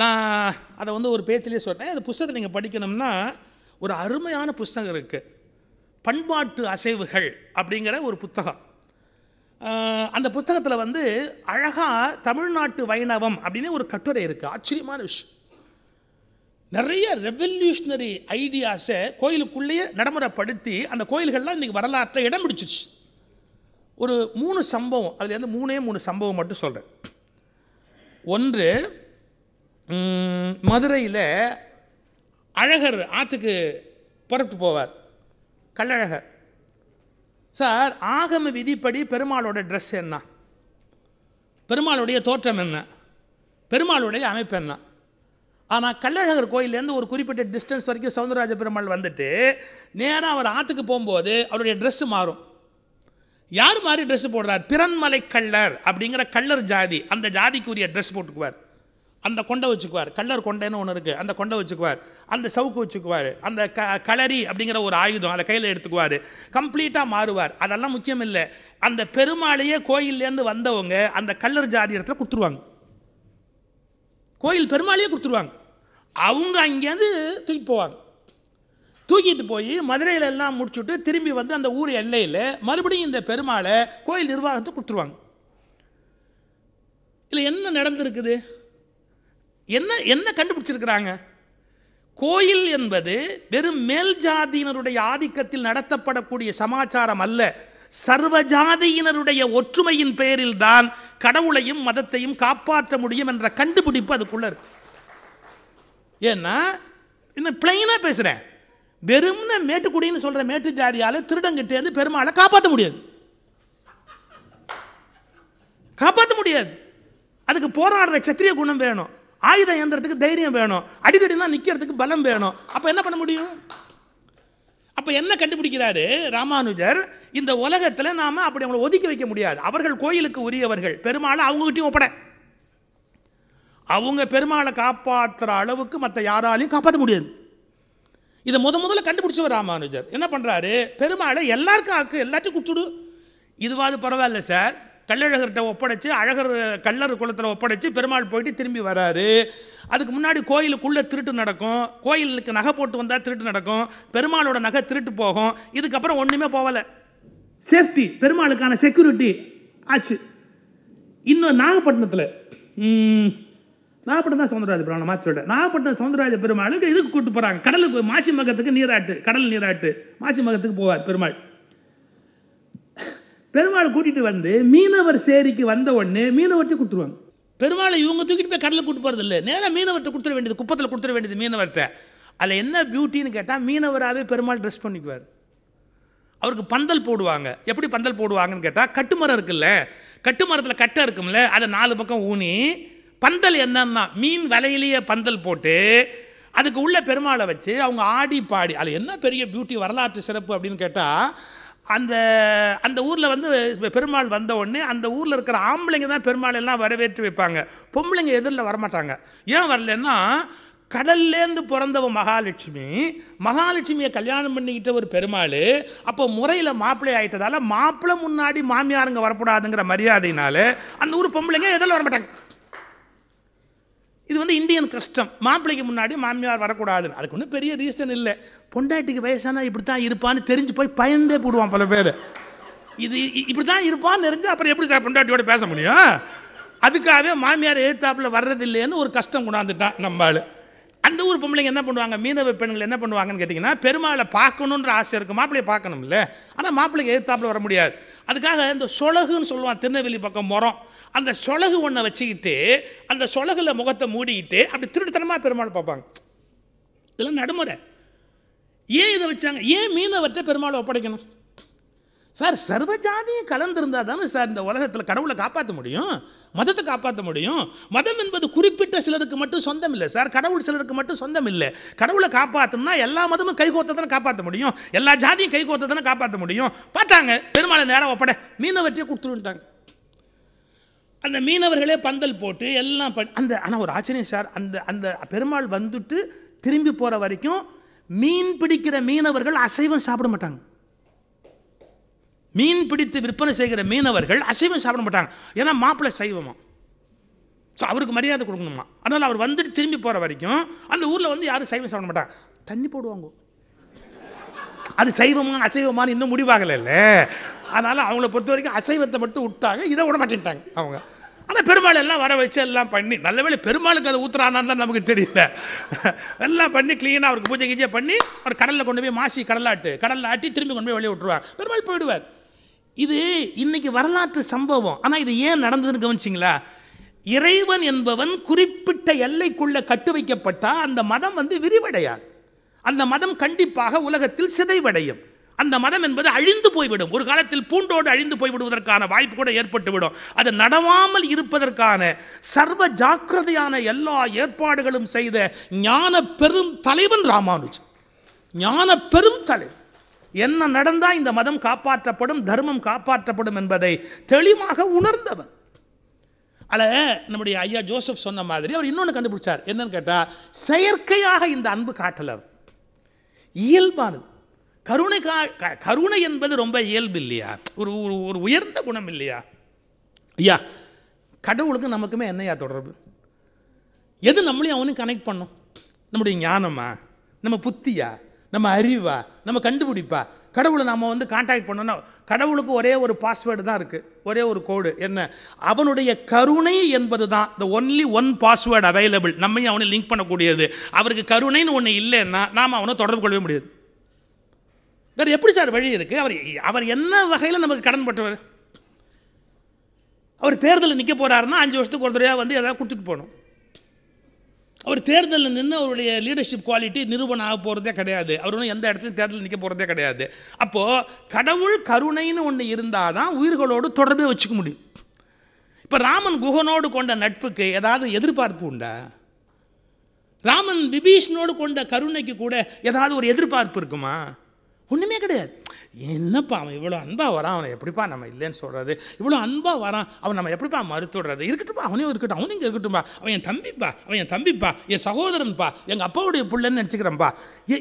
நான் அதை வந்து ஒரு பேச்சிலே சொன்னேன் அந்த புஸ்தகத்தை நீங்கள் படிக்கணும்னா ஒரு அருமையான புஸ்தகம் இருக்குது பண்பாட்டு அசைவுகள் அப்படிங்கிற ஒரு புத்தகம் அந்த புஸ்தகத்தில் வந்து அழகாக தமிழ்நாட்டு வைணவம் அப்படின்னு ஒரு கட்டுரை இருக்குது ஆச்சரியமான விஷயம் நிறைய ரெவல்யூஷனரி ஐடியாஸை கோயிலுக்குள்ளேயே நடைமுறைப்படுத்தி அந்த கோயில்கள்லாம் இன்றைக்கி வரலாற்றில் இடம் பிடிச்சிச்சு ஒரு மூணு சம்பவம் வந்து மூணே மூணு சம்பவம் மட்டும் சொல்கிறேன் ஒன்று மதுரையில் அழகர் ஆற்றுக்கு புறப்பட்டு போவார் கள்ளழகர் சார் ஆகம விதிப்படி பெருமாளோட ட்ரெஸ் என்ன பெருமாளுடைய தோற்றம் என்ன பெருமாளுடைய அமைப்பு என்ன ஆனால் கள்ளழகர் கோயிலேருந்து ஒரு குறிப்பிட்ட டிஸ்டன்ஸ் வரைக்கும் சவுந்தரராஜ பெருமாள் வந்துட்டு நேராக அவர் ஆற்றுக்கு போகும்போது அவருடைய ட்ரெஸ்ஸு மாறும் யார் மாதிரி ட்ரெஸ் போடுறார் பிறன்மலை கள்ளர் அப்படிங்கிற கள்ளர் ஜாதி அந்த ஜாதிக்குரிய ட்ரெஸ் போட்டுக்குவார் அந்த கொண்டை வச்சுக்குவார் கல்லர் கொண்டைன்னு ஒன்று இருக்குது அந்த கொண்டை வச்சுக்குவார் அந்த சவுக்கு வச்சுக்குவார் அந்த க களரி அப்படிங்கிற ஒரு ஆயுதம் அதை கையில் எடுத்துக்குவார் கம்ப்ளீட்டாக மாறுவார் அதெல்லாம் முக்கியம் இல்லை அந்த பெருமாளையே கோயில்லேருந்து வந்தவங்க அந்த கல்லர் ஜாதி இடத்துல கொடுத்துருவாங்க கோயில் பெருமாளையே கொடுத்துருவாங்க அவங்க அங்கேருந்து தூக்கி போவாங்க தூக்கிட்டு போய் மதுரையில் எல்லாம் முடிச்சுட்டு திரும்பி வந்து அந்த ஊர் எல்லையில் மறுபடியும் இந்த பெருமாளை கோயில் நிர்வாகத்தை கொடுத்துருவாங்க இதில் என்ன நடந்திருக்குது என்ன என்ன கண்டுபிடிச்சிருக்கிறாங்க கோயில் என்பது வெறும் மேல் ஜாதியினருடைய ஆதிக்கத்தில் நடத்தப்படக்கூடிய சமாச்சாரம் அல்ல சர்வ ஜாதியினருடைய ஒற்றுமையின் பெயரில் தான் கடவுளையும் மதத்தையும் காப்பாற்ற முடியும் என்ற கண்டுபிடிப்பு அதுக்குள்ள இருக்கு ஏன்னா இன்னும் பிளைனாக பேசுகிறேன் வெறும்னு மேட்டுக்குடின்னு சொல்கிற மேட்டு ஜாதியால் திருடங்கிட்டேருந்து பெருமாளை காப்பாற்ற முடியாது காப்பாற்ற முடியாது அதுக்கு போராடுற சத்திரிய குணம் வேணும் ஆயுதம் ஏந்திரத்துக்கு தைரியம் வேணும் அடிதடி தான் நிற்கிறதுக்கு பலம் வேணும் அப்போ என்ன பண்ண முடியும் அப்போ என்ன கண்டுபிடிக்கிறாரு ராமானுஜர் இந்த உலகத்தில் நாம் அப்படி அவங்களை ஒதுக்கி வைக்க முடியாது அவர்கள் கோயிலுக்கு உரியவர்கள் பெருமாளை அவங்ககிட்டையும் ஒப்பட அவங்க பெருமாளை காப்பாற்றுற அளவுக்கு மற்ற யாராலையும் காப்பாற்ற முடியாது இதை முத முதல்ல கண்டுபிடிச்சவர் ராமானுஜர் என்ன பண்ணுறாரு பெருமாளை எல்லாருக்கும் ஆக்கு எல்லாத்தையும் குடிச்சுடு இதுவாது பரவாயில்ல சார் கல்லழகர்கிட்ட ஒப்படைச்சு அழகர் கல்லர் குளத்தில் ஒப்படைச்சு பெருமாள் போயிட்டு திரும்பி வராரு அதுக்கு முன்னாடி கோயிலுக்குள்ளே திருட்டு நடக்கும் கோயிலுக்கு நகை போட்டு வந்தால் திருட்டு நடக்கும் பெருமாளோட நகை திருட்டு போகும் இதுக்கப்புறம் ஒன்றுமே போகலை சேஃப்டி பெருமாளுக்கான செக்யூரிட்டி ஆச்சு இன்னும் நாகப்பட்டினத்தில் நாகப்பட்டினம் தான் சவுந்தரராஜ பெருமாள் மாற்றி சொல்லிட்டேன் நாகப்பட்டினம் சவுந்தரராஜ பெருமாளுக்கு இதுக்கு கூப்பிட்டு போகிறாங்க கடலுக்கு மாசி மகத்துக்கு நீராட்டு கடல் நீராட்டு மாசி மகத்துக்கு போவார் பெருமாள் பெருமாள் கூட்டிகிட்டு வந்து மீனவர் சேரிக்கு வந்த உடனே மீனவர்கிட்ட கொடுத்துருவாங்க பெருமாளை இவங்க தூக்கிட்டு போய் கடலில் கூட்டு போகிறது இல்லை நேராக மீனவர்கிட்ட கொடுத்துட வேண்டியது குப்பத்தில் கொடுத்துட வேண்டியது மீனவர்கிட்ட அதில் என்ன பியூட்டின்னு கேட்டால் மீனவராகவே பெருமாள் ட்ரெஸ் பண்ணிக்குவார் அவருக்கு பந்தல் போடுவாங்க எப்படி பந்தல் போடுவாங்கன்னு கேட்டால் கட்டுமரம் இருக்குல்ல கட்டுமரத்தில் கட்டை இருக்கும்ல அதை நாலு பக்கம் ஊனி பந்தல் என்னன்னா மீன் வலையிலேயே பந்தல் போட்டு அதுக்கு உள்ள பெருமாளை வச்சு அவங்க ஆடி பாடி அதில் என்ன பெரிய பியூட்டி வரலாற்று சிறப்பு அப்படின்னு கேட்டால் அந்த அந்த ஊரில் வந்து பெருமாள் வந்த உடனே அந்த ஊரில் இருக்கிற ஆம்பளைங்க தான் பெருமாள் எல்லாம் வரவேற்று வைப்பாங்க பொம்பளைங்க எதிரில் வரமாட்டாங்க ஏன் வரலன்னா கடல்லேருந்து பிறந்தவ மகாலட்சுமி மகாலட்சுமியை கல்யாணம் பண்ணிக்கிட்ட ஒரு பெருமாள் அப்போ முறையில் மாப்பிள்ளை ஆகிட்டதால் மாப்பிள்ளை முன்னாடி மாமியாருங்க வரக்கூடாதுங்கிற மரியாதையினால அந்த ஊர் பொம்பளைங்க எதில் வரமாட்டாங்க இது வந்து இந்தியன் கஷ்டம் மாப்பிள்ளைக்கு முன்னாடி மாமியார் வரக்கூடாதுன்னு அதுக்கு ஒன்றும் பெரிய ரீசன் இல்லை பொண்டாட்டிக்கு வயசானால் இப்படி தான் இருப்பான்னு தெரிஞ்சு போய் பயந்தே போடுவான் பல பேர் இது இப்படி தான் இருப்பான்னு தெரிஞ்சு அப்புறம் எப்படி சார் பொண்டாட்டியோட பேச முடியும் அதுக்காகவே மாமியார் எழுத்தாப்பில் வர்றது இல்லைன்னு ஒரு கஷ்டம் கொண்டாந்துட்டான் நம்மளால் அந்த ஊர் பொம்பளைங்க என்ன பண்ணுவாங்க மீனவ பெண்கள் என்ன பண்ணுவாங்கன்னு கேட்டிங்கன்னா பெருமாளை பார்க்கணுன்ற ஆசை இருக்குது மாப்பிள்ளையை பார்க்கணும்ல ஆனால் மாப்பிள்ளைக்கு எதிர்த்தாப்பில் வர முடியாது அதுக்காக இந்த சொலகுன்னு சொல்லுவான் திருநெல்வேலி பக்கம் மரம் அந்த சொலகு ஒன்றை வச்சுக்கிட்டு அந்த சொலகில் முகத்தை மூடிக்கிட்டு அப்படி திருட்டுத்தனமாக பெருமாள் பார்ப்பாங்க இதெல்லாம் நடைமுறை ஏன் இதை வச்சாங்க ஏன் மீனவற்றை பெருமாளை ஒப்படைக்கணும் சார் சர்வ ஜாதியை கலந்துருந்தால் தானே சார் இந்த உலகத்தில் கடவுளை காப்பாற்ற முடியும் மதத்தை காப்பாற்ற முடியும் மதம் என்பது குறிப்பிட்ட சிலருக்கு மட்டும் சொந்தம் இல்லை சார் கடவுள் சிலருக்கு மட்டும் சொந்தம் இல்லை கடவுளை காப்பாற்றணும்னா எல்லா மதமும் கைகோத்தத்தானே காப்பாற்ற முடியும் எல்லா ஜாதியும் கைகோத்தத்தானே காப்பாற்ற முடியும் பார்த்தாங்க பெருமாளை நேரம் ஒப்பட மீனவற்றையே கொடுத்துருட்டாங்க அந்த மீனவர்களே பந்தல் போட்டு எல்லாம் பண் அந்த ஆனால் ஒரு ஆச்சரியம் சார் அந்த அந்த பெருமாள் வந்துட்டு திரும்பி போகிற வரைக்கும் மீன் பிடிக்கிற மீனவர்கள் அசைவம் சாப்பிட மாட்டாங்க மீன் பிடித்து விற்பனை செய்கிற மீனவர்கள் அசைவம் சாப்பிட மாட்டாங்க ஏன்னா மாப்பிள்ளை சைவமா ஸோ அவருக்கு மரியாதை கொடுக்கணுமா அதனால் அவர் வந்துட்டு திரும்பி போகிற வரைக்கும் அந்த ஊரில் வந்து யாரும் சைவம் சாப்பிட மாட்டாங்க தண்ணி போடுவாங்க அது சைவமா அசைவமானு இன்னும் முடிவாகலை அதனால் அவங்கள பொறுத்த வரைக்கும் அசைவத்தை மட்டும் விட்டாங்க இதை விட மாட்டேன்ட்டாங்க அவங்க ஆனால் பெருமாள் எல்லாம் வர வச்சு எல்லாம் பண்ணி நல்ல வேலை பெருமாளுக்கு அதை ஊத்துறானான்னு தான் நமக்கு தெரியல எல்லாம் பண்ணி க்ளீனாக அவருக்கு பூஜை கீஜை பண்ணி அவர் கடலில் கொண்டு போய் மாசி கடலாட்டு கடலில் ஆட்டி திரும்பி கொண்டு போய் வெளியே விட்டுருவார் பெருமாள் போயிடுவார் இது இன்னைக்கு வரலாற்று சம்பவம் ஆனால் இது ஏன் நடந்ததுன்னு கவனிச்சிங்களா இறைவன் என்பவன் குறிப்பிட்ட எல்லைக்குள்ளே கட்டு வைக்கப்பட்டால் அந்த மதம் வந்து விரிவடையாது அந்த மதம் கண்டிப்பாக உலகத்தில் சிதைவடையும் அந்த மதம் என்பது அழிந்து போய்விடும் ஒரு காலத்தில் பூண்டோடு அழிந்து போய்விடுவதற்கான வாய்ப்பு கூட ஏற்பட்டுவிடும் அது நடவாமல் இருப்பதற்கான சர்வ ஜாக்கிரதையான எல்லா ஏற்பாடுகளும் செய்த ஞான பெரும் தலைவன் ராமானுஜன் ஞான பெரும் தலைவன் என்ன நடந்தால் இந்த மதம் காப்பாற்றப்படும் தர்மம் காப்பாற்றப்படும் என்பதை தெளிவாக உணர்ந்தவன் அல்ல நம்முடைய ஐயா ஜோசப் சொன்ன மாதிரி அவர் இன்னொன்று கண்டுபிடிச்சார் என்னன்னு கேட்டால் செயற்கையாக இந்த அன்பு காட்டலவர் இயல்பானது கருணை கருணை என்பது ரொம்ப இயல்பு இல்லையா ஒரு ஒரு ஒரு உயர்ந்த குணம் இல்லையா ஐயா கடவுளுக்கு நமக்குமே என்னையா தொடர்பு எது நம்மளையும் அவனும் கனெக்ட் பண்ணும் நம்முடைய ஞானமா நம்ம புத்தியா நம்ம அறிவா நம்ம கண்டுபிடிப்பா கடவுளை நம்ம வந்து காண்டாக்ட் பண்ணோன்னா கடவுளுக்கு ஒரே ஒரு பாஸ்வேர்டு தான் இருக்குது ஒரே ஒரு கோடு என்ன அவனுடைய கருணை என்பது தான் the only one password available நம்மையும் அவனை லிங்க் பண்ணக்கூடியது அவருக்கு கருணைன்னு ஒன்று இல்லைன்னா நாம் அவனை தொடர்பு கொள்ளவே முடியாது வேறு எப்படி சார் வழி இருக்குது அவர் அவர் என்ன வகையில் நமக்கு கடன் பட்டுவார் அவர் தேர்தலில் நிற்க போகிறாருன்னா அஞ்சு வருஷத்துக்கு ஒரு தடவையாக வந்து எதாவது கொடுத்துட்டு போகணும் அவர் தேர்தலில் நின்று அவருடைய லீடர்ஷிப் குவாலிட்டி நிறுவனம் ஆக போகிறதே கிடையாது அவர் ஒன்றும் எந்த இடத்துலையும் தேர்தலில் நிற்க போகிறதே கிடையாது அப்போது கடவுள் கருணைன்னு ஒன்று இருந்தால் தான் உயிர்களோடு தொடர்பே வச்சுக்க முடியும் இப்போ ராமன் குகனோடு கொண்ட நட்புக்கு ஏதாவது எதிர்பார்ப்பு உண்டா ராமன் விபீஷனோடு கொண்ட கருணைக்கு கூட ஏதாவது ஒரு எதிர்பார்ப்பு இருக்குமா ஒன்றுமே கிடையாது என்னப்பா அவன் இவ்வளோ அன்பாக வரான் அவனை எப்படிப்பா நம்ம இல்லைன்னு சொல்கிறது இவ்வளோ அன்பாக வரான் அவன் நம்ம எப்படிப்பா மறுத்துடுறது இருக்கட்டும்பா அவனே இருக்கட்டும் அவனையும் இருக்கட்டும்பா அவன் என் தம்பிப்பா அவன் என் தம்பிப்பா என் சகோதரன்ப்பா எங்கள் அப்பாவுடைய பிள்ளைன்னு நினச்சிக்கிறேன்ப்பா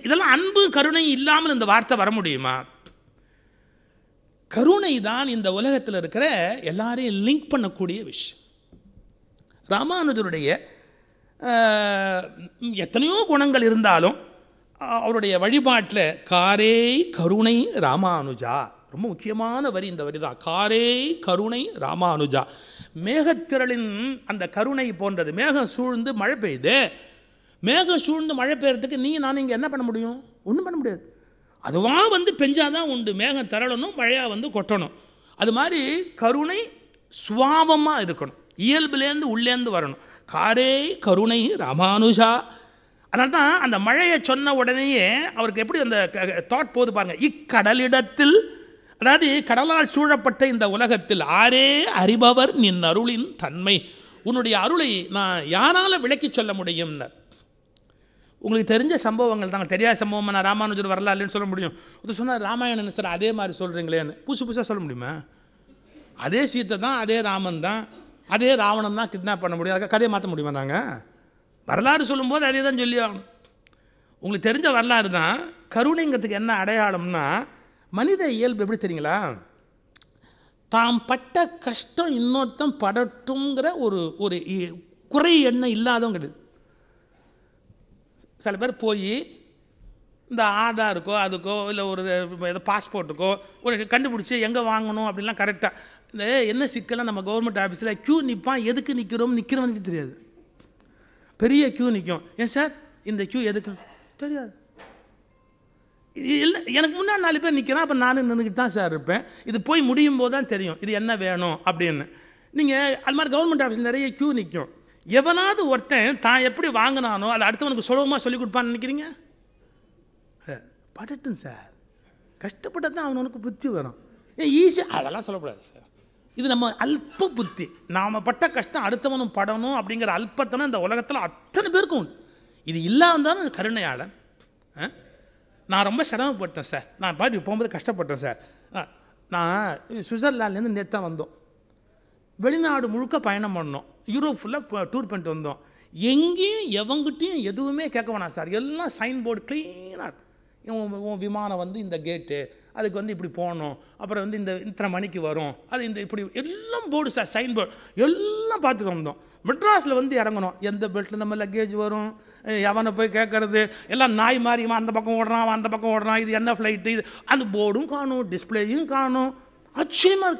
இதெல்லாம் அன்பு கருணை இல்லாமல் இந்த வார்த்தை வர முடியுமா கருணை தான் இந்த உலகத்தில் இருக்கிற எல்லாரையும் லிங்க் பண்ணக்கூடிய விஷயம் ராமானுஜருடைய எத்தனையோ குணங்கள் இருந்தாலும் அவருடைய வழிபாட்டில் காரே கருணை ராமானுஜா ரொம்ப முக்கியமான வரி இந்த வரி தான் காரே கருணை ராமானுஜா மேகத்திரளின் அந்த கருணை போன்றது மேகம் சூழ்ந்து மழை பெய்யுது மேகம் சூழ்ந்து மழை பெய்யறதுக்கு நீ நான் இங்கே என்ன பண்ண முடியும் ஒன்றும் பண்ண முடியாது அதுவாக வந்து பெஞ்சாதான் உண்டு மேகம் திரளணும் மழையாக வந்து கொட்டணும் அது மாதிரி கருணை சுவாபமாக இருக்கணும் இயல்புலேருந்து உள்ளேந்து வரணும் காரே கருணை ராமானுஜா அதனால தான் அந்த மழையை சொன்ன உடனேயே அவருக்கு எப்படி அந்த தாட் போது பாருங்க இக்கடலிடத்தில் அதாவது கடலால் சூழப்பட்ட இந்த உலகத்தில் ஆரே அறிபவர் நின் அருளின் தன்மை உன்னுடைய அருளை நான் யாரால் விளக்கி சொல்ல முடியும்னர் உங்களுக்கு தெரிஞ்ச சம்பவங்கள் தாங்க தெரியாத சம்பவம் நான் ராமானுஜர் வரல இல்லைன்னு சொல்ல முடியும் ஒருத்தர் சொன்னால் ராமாயணன் சார் அதே மாதிரி சொல்கிறீங்களேன்னு புதுசு புதுசாக சொல்ல முடியுமா அதே சீத்தை தான் அதே ராமன் தான் அதே ராவணன் தான் கிட்னாப் பண்ண முடியும் அதுக்காக கதையை மாற்ற முடியுமா நாங்கள் வரலாறு சொல்லும்போது அதே தான் சொல்லி ஆகணும் உங்களுக்கு தெரிஞ்ச வரலாறு தான் கருணைங்கிறதுக்கு என்ன அடையாளம்னா மனித இயல்பு எப்படி தெரியுங்களா தாம் பட்ட கஷ்டம் இன்னொருத்தன் படட்டுங்கிற ஒரு ஒரு குறை எண்ணம் இல்லாதவங்க கிடையாது சில பேர் போய் இந்த ஆதாருக்கோ அதுக்கோ இல்லை ஒரு ஏதோ பாஸ்போர்ட்டுக்கோ ஒரு கண்டுபிடிச்சி எங்கே வாங்கணும் அப்படின்லாம் கரெக்டாக இந்த என்ன சிக்கலாம் நம்ம கவர்மெண்ட் ஆஃபீஸில் க்யூ நிற்பான் எதுக்கு நிற்கிறோம் நிற்கிறோம்னு தெரியாது பெரிய க்யூ நிற்கும் ஏன் சார் இந்த க்யூ எதுக்கு தெரியாது இல்லை எனக்கு முன்னாடி நாலு பேர் நிற்கிறேன் அப்போ நானும் நின்றுக்கிட்டு தான் சார் இருப்பேன் இது போய் முடியும் போது தான் தெரியும் இது என்ன வேணும் அப்படின்னு நீங்கள் அது மாதிரி கவர்மெண்ட் ஆஃபீஸ் நிறைய க்யூ நிற்கும் எவனாவது ஒருத்தன் தான் எப்படி வாங்கினானோ அதை அடுத்தவனுக்கு சுலபமாக சொல்லி கொடுப்பான்னு நினைக்கிறீங்க படட்டும் சார் கஷ்டப்பட்டு தான் அவனுக்கு புத்தி வரும் ஏன் ஈஸியாக அதெல்லாம் சொல்லக்கூடாது சார் இது நம்ம அல்ப புத்தி நாம் பட்ட கஷ்டம் அடுத்தவனும் படணும் அப்படிங்கிற அல்பத்தனம் இந்த உலகத்தில் அத்தனை பேருக்கும் உண்டு இது இல்லாமல் கருணையாளன் நான் ரொம்ப சிரமப்பட்டேன் சார் நான் பாட்டி போகும்போது கஷ்டப்பட்டேன் சார் நான் சுவிட்சர்லாண்ட்லேருந்து நேற்று தான் வந்தோம் வெளிநாடு முழுக்க பயணம் பண்ணோம் யூரோப் ஃபுல்லாக டூர் பண்ணிட்டு வந்தோம் எங்கேயும் எவங்கிட்டையும் எதுவுமே கேட்க வேணாம் சார் எல்லாம் சைன் போர்டு க்ளீனாக உன் விமானம் வந்து இந்த கேட்டு அதுக்கு வந்து இப்படி போகணும் அப்புறம் வந்து இந்த இத்தனை மணிக்கு வரும் அது இந்த இப்படி எல்லாம் போர்டு சார் சைன் போர்டு எல்லாம் பார்த்துட்டு வந்தோம் மெட்ராஸில் வந்து இறங்கணும் எந்த பெல்ட்டில் நம்ம லக்கேஜ் வரும் எவனை போய் கேட்கறது எல்லாம் நாய் மாதிரி அந்த பக்கம் ஓடுறான் அந்த பக்கம் ஓடுறான் இது என்ன ஃப்ளைட்டு இது அந்த போர்டும் காணும் டிஸ்பிளேயும் காணும் ஆச்சரியமாக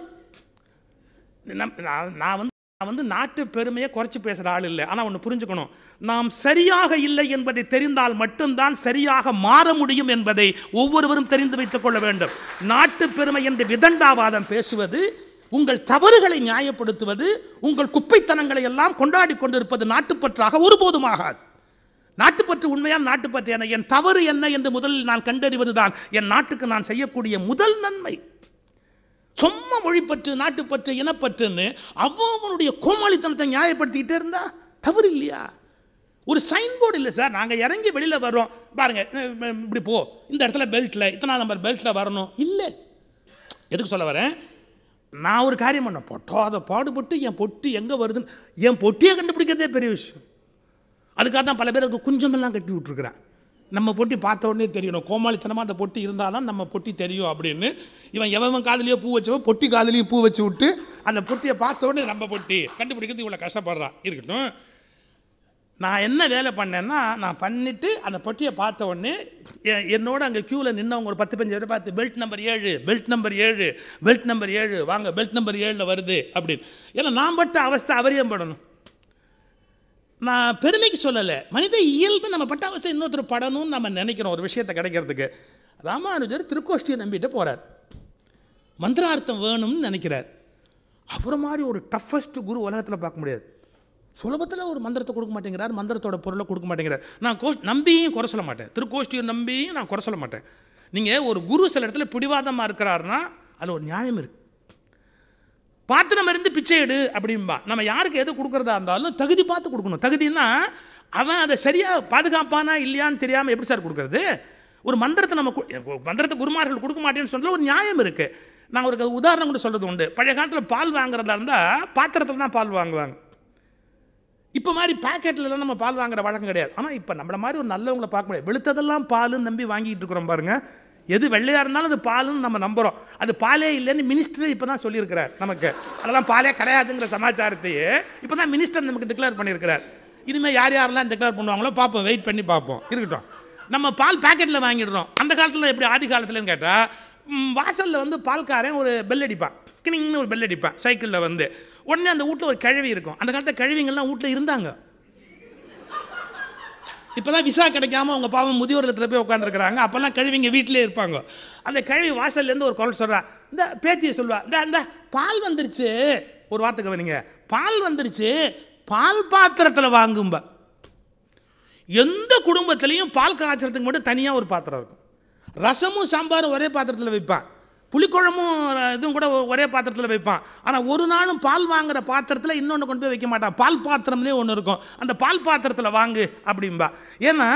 நான் நான் வந்து நான் வந்து நாட்டு பெருமையை குறைச்சி பேசுகிற ஆள் இல்லை ஆனால் ஒன்று புரிஞ்சுக்கணும் நாம் சரியாக இல்லை என்பதை தெரிந்தால் மட்டும்தான் சரியாக மாற முடியும் என்பதை ஒவ்வொருவரும் தெரிந்து வைத்துக் கொள்ள வேண்டும் நாட்டு பெருமை என்று விதண்டாவாதம் பேசுவது உங்கள் தவறுகளை நியாயப்படுத்துவது உங்கள் குப்பைத்தனங்களை எல்லாம் கொண்டாடி கொண்டிருப்பது நாட்டுப்பற்றாக ஒருபோதும் ஆகாது நாட்டுப்பற்று உண்மையான நாட்டுப்பற்று என்ன என் தவறு என்ன என்று முதலில் நான் கண்டறிவதுதான் என் நாட்டுக்கு நான் செய்யக்கூடிய முதல் நன்மை சும்மா மொழிப்பற்று நாட்டுப்பற்று இனப்பற்றுன்னு அவனுடைய கோமாளித்தனத்தை நியாயப்படுத்திக்கிட்டே இருந்தா தவறு இல்லையா ஒரு சைன் போர்டு இல்லை சார் நாங்கள் இறங்கி வெளியில் வர்றோம் பாருங்கள் இப்படி போ இந்த இடத்துல பெல்ட்டில் இத்தனை நம்பர் பெல்ட்டில் வரணும் இல்லை எதுக்கு சொல்ல வரேன் நான் ஒரு காரியம் பண்ண அதை பாடுபட்டு என் பொட்டு எங்கே வருதுன்னு என் பொட்டியை கண்டுபிடிக்கிறதே பெரிய விஷயம் அதுக்காக தான் பல பேருக்கு குஞ்சமெல்லாம் கட்டி விட்ருக்குறேன் நம்ம பொட்டி பார்த்த உடனே தெரியணும் கோமாளித்தனமாக அந்த பொட்டி இருந்தால் தான் நம்ம பொட்டி தெரியும் அப்படின்னு இவன் எவன் காதலியோ பூ வச்சவன் பொட்டி காதலியும் பூ வச்சு விட்டு அந்த பொட்டியை பார்த்த உடனே நம்ம பொட்டி கண்டுபிடிக்கிறது இவ்வளோ கஷ்டப்படுறான் இருக்கட்டும் நான் என்ன வேலை பண்ணேன்னா நான் பண்ணிவிட்டு அந்த பொட்டியை பார்த்த உடனே என்னோட அங்கே க்யூவில் நின்றவங்க ஒரு பத்து பஞ்சு பேர் பார்த்து பெல்ட் நம்பர் ஏழு பெல்ட் நம்பர் ஏழு பெல்ட் நம்பர் ஏழு வாங்க பெல்ட் நம்பர் ஏழில் வருது அப்படின்னு ஏன்னா நான் பட்ட அவஸ்தை அவரியம் படணும் நான் பெருமைக்கு சொல்லலை மனித இயல்பு நம்ம பட்டாவஸ்தை இன்னொருத்தர் படணும்னு நம்ம நினைக்கிறோம் ஒரு விஷயத்தை கிடைக்கிறதுக்கு ராமானுஜர் திருக்கோஷ்டியை நம்பிட்டு போகிறார் மந்திரார்த்தம் வேணும்னு நினைக்கிறார் அவர் மாதிரி ஒரு டஃபஸ்ட் குரு உலகத்தில் பார்க்க முடியாது சுலபத்தில் ஒரு மந்திரத்தை கொடுக்க மாட்டேங்கிறார் மந்திரத்தோட பொருளை கொடுக்க மாட்டேங்கிறார் நான் கோஷ் நம்பியும் குறை சொல்ல மாட்டேன் திருக்கோஷ்டியை நம்பியும் நான் குறை சொல்ல மாட்டேன் நீங்கள் ஒரு குரு சில இடத்துல பிடிவாதமாக இருக்கிறாருன்னா அதில் ஒரு நியாயம் இருக்குது பாத்திரம் இருந்து பிச்சை எடு அப்படிம்பா நம்ம யாருக்கு எது கொடுக்குறதா இருந்தாலும் தகுதி பார்த்து கொடுக்கணும் தகுதினா அவன் அதை சரியாக பாதுகாப்பானா இல்லையான்னு தெரியாமல் எப்படி சார் கொடுக்குறது ஒரு மந்திரத்தை நம்ம மந்திரத்தை குருமார்கள் கொடுக்க மாட்டேன்னு சொல்கிற ஒரு நியாயம் இருக்குது நான் ஒரு உதாரணம் கூட சொல்கிறது உண்டு பழைய காலத்தில் பால் வாங்குறதா இருந்தால் பாத்திரத்தில் தான் பால் வாங்குவாங்க இப்போ மாதிரி பேக்கெட்லலாம் நம்ம பால் வாங்குற வழக்கம் கிடையாது ஆனால் இப்போ நம்மளை மாதிரி ஒரு நல்லவங்களை பார்க்க முடியாது வெளுத்ததெல்லாம் பாலுன்னு நம்பி வாங்கிட்டு இருக்கிறோம் பாருங்கள் எது வெள்ளையாக இருந்தாலும் அது பாலுன்னு நம்ம நம்புகிறோம் அது பாலே இல்லைன்னு மினிஸ்டர் இப்போ தான் சொல்லியிருக்கிறார் நமக்கு அதெல்லாம் பாலே கிடையாதுங்கிற சமாச்சாரத்தையே இப்போ தான் மினிஸ்டர் நமக்கு டிக்ளேர் பண்ணியிருக்கிறார் இனிமேல் யார் யாரெல்லாம் டிக்ளேர் பண்ணுவாங்களோ பார்ப்போம் வெயிட் பண்ணி பார்ப்போம் இருக்கட்டும் நம்ம பால் பேக்கெட்டில் வாங்கிடுறோம் அந்த காலத்தில் எப்படி ஆதி காலத்துலன்னு கேட்டால் வாசலில் வந்து பால்காரன் ஒரு பெல் அடிப்பான் கிணிங்னு ஒரு பெல் அடிப்பான் சைக்கிளில் வந்து உடனே அந்த வீட்டில் ஒரு கிழவி இருக்கும் அந்த காலத்தில் கிழவிங்கள்லாம் வீட்டில் இருந்தாங்க இப்போ தான் விசா கிடைக்காம அவங்க பாவம் முதியோர் இடத்துல போய் உட்காந்துருக்குறாங்க அப்போல்லாம் இங்கே வீட்டிலே இருப்பாங்க அந்த கழுவி வாசல்லேருந்து ஒரு குரல் சொல்கிறா இந்த பேத்தியை சொல்லுவா இந்த இந்த பால் வந்துருச்சு ஒரு வார்த்தைக்கு கவனிங்க பால் வந்துருச்சு பால் பாத்திரத்தில் வாங்கும்ப எந்த குடும்பத்துலேயும் பால் காய்ச்சறதுக்கு மட்டும் தனியாக ஒரு பாத்திரம் இருக்கும் ரசமும் சாம்பாரும் ஒரே பாத்திரத்தில் வைப்பான் புளிக்குழம்பும் இதுவும் கூட ஒரே பாத்திரத்தில் வைப்பான் ஆனால் ஒரு நாளும் பால் வாங்குகிற பாத்திரத்தில் இன்னொன்று கொண்டு போய் வைக்க மாட்டான் பால் பாத்திரம்லேயே ஒன்று இருக்கும் அந்த பால் பாத்திரத்தில் வாங்கு அப்படிம்பா ஏன்னா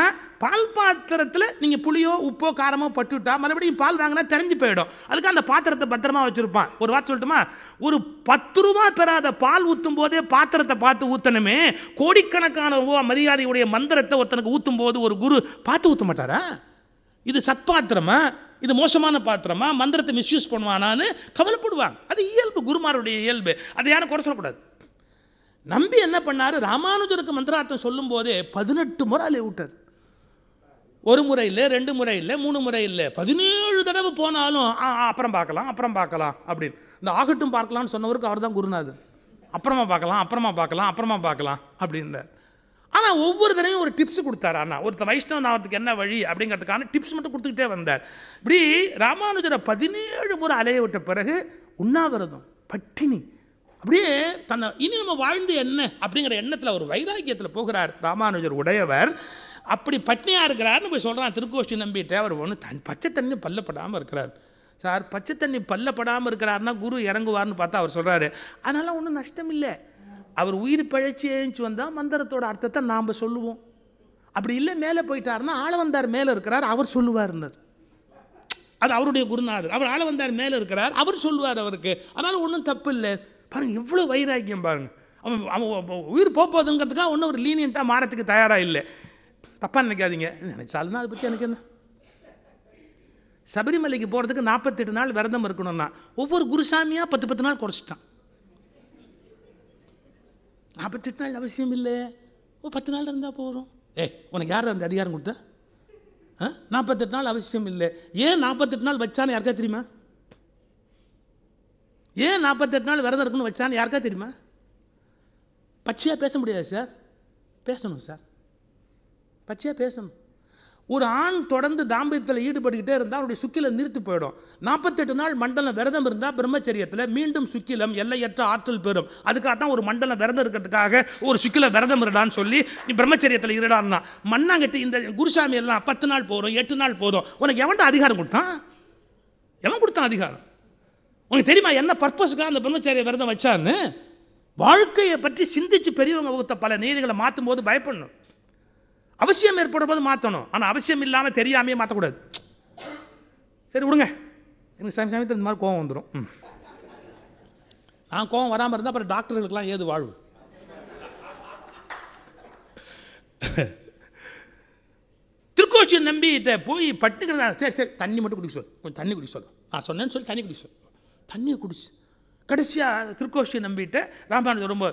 பால் பாத்திரத்தில் நீங்கள் புளியோ உப்போ காரமோ பட்டுவிட்டா மறுபடியும் பால் வாங்கினா தெரிஞ்சு போயிடும் அதுக்கு அந்த பாத்திரத்தை பத்திரமா வச்சுருப்பான் ஒரு வார்த்தை சொல்லட்டுமா ஒரு பத்து ரூபா பெறாத பால் ஊற்றும் போதே பாத்திரத்தை பார்த்து ஊற்றணுமே கோடிக்கணக்கான ரூபா மரியாதையுடைய மந்திரத்தை ஒருத்தனுக்கு ஊற்றும் போது ஒரு குரு பார்த்து ஊற்ற மாட்டாரா இது சத்பாத்திரமா இது மோசமான பாத்திரமா மந்திரத்தை மிஸ்யூஸ் பண்ணுவானான்னு கவலைப்படுவாங்க அது இயல்பு குருமாருடைய இயல்பு அதை யாரும் குறை சொல்லக்கூடாது நம்பி என்ன பண்ணார் ராமானுஜருக்கு மந்திரார்த்தம் சொல்லும் போதே பதினெட்டு முறை அலைய விட்டார் ஒரு முறை இல்லை ரெண்டு முறை இல்லை மூணு முறை இல்லை பதினேழு தடவை போனாலும் அப்புறம் பார்க்கலாம் அப்புறம் பார்க்கலாம் அப்படின்னு இந்த ஆகட்டும் பார்க்கலாம்னு சொன்னவருக்கு அவர் தான் குருநாதன் அப்புறமா பார்க்கலாம் அப்புறமா பார்க்கலாம் அப்புறமா பார்க்கலாம் அப்படின்னார் ஆனால் ஒவ்வொரு தடவையும் ஒரு டிப்ஸ் கொடுத்தார் ஆனால் ஒருத்தர் வைஷ்ணவன் ஆகிறதுக்கு என்ன வழி அப்படிங்கிறதுக்கான டிப்ஸ் மட்டும் கொடுத்துக்கிட்டே வந்தார் இப்படி ராமானுஜரை பதினேழு முறை அலைய விட்ட பிறகு உண்ணாவிரதம் பட்டினி அப்படியே தன்னை இனி நம்ம வாழ்ந்து என்ன அப்படிங்கிற எண்ணத்தில் ஒரு வைராக்கியத்தில் போகிறார் ராமானுஜர் உடையவர் அப்படி பட்டினியாக இருக்கிறார்னு போய் சொல்கிறான் திருக்கோஷ்டி நம்பிட்டு அவர் ஒன்று தன் பச்சை தண்ணி பல்லப்படாமல் இருக்கிறார் சார் பச்சை தண்ணி பல்லப்படாமல் இருக்கிறாருன்னா குரு இறங்குவார்னு பார்த்தா அவர் சொல்கிறாரு அதனால் ஒன்றும் நஷ்டம் இல்லை அவர் உயிர் பழச்சி எழுந்து வந்தால் மந்திரத்தோட அர்த்தத்தை நாம் சொல்லுவோம் அப்படி இல்லை மேலே போயிட்டாருன்னா ஆளவந்தார் மேலே இருக்கிறார் அவர் சொல்லுவார்னர் அது அவருடைய குருநாதர் அவர் ஆளவந்தார் மேலே இருக்கிறார் அவர் சொல்லுவார் அவருக்கு அதனால் ஒன்றும் தப்பு இல்லை பாருங்கள் இவ்வளோ வைராக்கியம் பாருங்கள் அவன் அவன் உயிர் போகுதுங்கிறதுக்காக ஒன்றும் ஒரு லீனியண்ட்டாக மாறத்துக்கு தயாராக இல்லை தப்பாக நினைக்காதீங்க நினைச்சாலும் அதை பற்றி எனக்கு என்ன சபரிமலைக்கு போகிறதுக்கு நாற்பத்தெட்டு நாள் விரதம் இருக்கணும்னா ஒவ்வொரு குருசாமியாக பத்து பத்து நாள் குறைச்சிட்டான் நாற்பத்தெட்டு நாள் அவசியம் இல்லை ஓ பத்து நாள் இருந்தால் போகிறோம் ஏ உனக்கு யார் அந்த அதிகாரம் கொடுத்தா ஆ நாற்பத்தெட்டு நாள் அவசியம் இல்லை ஏன் நாற்பத்தெட்டு நாள் வச்சானு யாருக்கா தெரியுமா ஏன் நாற்பத்தெட்டு நாள் விரதம் இருக்குன்னு வச்சானு யாருக்கா தெரியுமா பச்சையாக பேச முடியாது சார் பேசணும் சார் பச்சையாக பேசணும் ஒரு ஆண் தொடர்ந்து தாம்பத்தியத்தில் ஈடுபட்டுக்கிட்டே இருந்தால் அவருடைய சுக்கிலம் நிறுத்தி போயிடும் நாற்பத்தெட்டு நாள் மண்டலம் விரதம் இருந்தால் பிரம்மச்சரியத்தில் மீண்டும் சுக்கிலம் எல்லையற்ற ஆற்றல் பெறும் அதுக்காக தான் ஒரு மண்டலம் விரதம் இருக்கிறதுக்காக ஒரு சுக்கில விரதம் இருடான்னு சொல்லி நீ பிரம்மச்சரியத்தில் இருடான்னா மண்ணாங்கட்டி இந்த குருசாமி எல்லாம் பத்து நாள் போதும் எட்டு நாள் போதும் உனக்கு எவன்ட்ட அதிகாரம் கொடுத்தான் எவன் கொடுத்தான் அதிகாரம் உனக்கு தெரியுமா என்ன பர்பஸ்க்காக அந்த பிரம்மச்சரிய விரதம் வச்சான்னு வாழ்க்கையை பற்றி சிந்திச்சு பெரியவங்க வகுத்த பல நீதிகளை மாற்றும் போது பயப்படணும் அவசியம் ஏற்படும் போது மாற்றணும் ஆனால் அவசியம் இல்லாமல் தெரியாமையே மாற்றக்கூடாது சரி விடுங்க எனக்கு சமயம் சமயத்தில் இந்த மாதிரி கோவம் வந்துடும் நான் கோவம் வராமல் இருந்தால் அப்புறம் டாக்டர்களுக்கெல்லாம் ஏது வாழ்வு திருக்கோஷி நம்பி போய் பட்டுக்கிறதா சரி சரி தண்ணி மட்டும் குடிக்க சொல் கொஞ்சம் தண்ணி குடிக்க சொல்லு நான் சொன்னேன்னு சொல்லி தண்ணி குடிக்க சொல் தண்ணியை குடிச்சு கடைசியாக திருக்கோஷியை நம்பிட்டு ராமானுஜர் ரொம்ப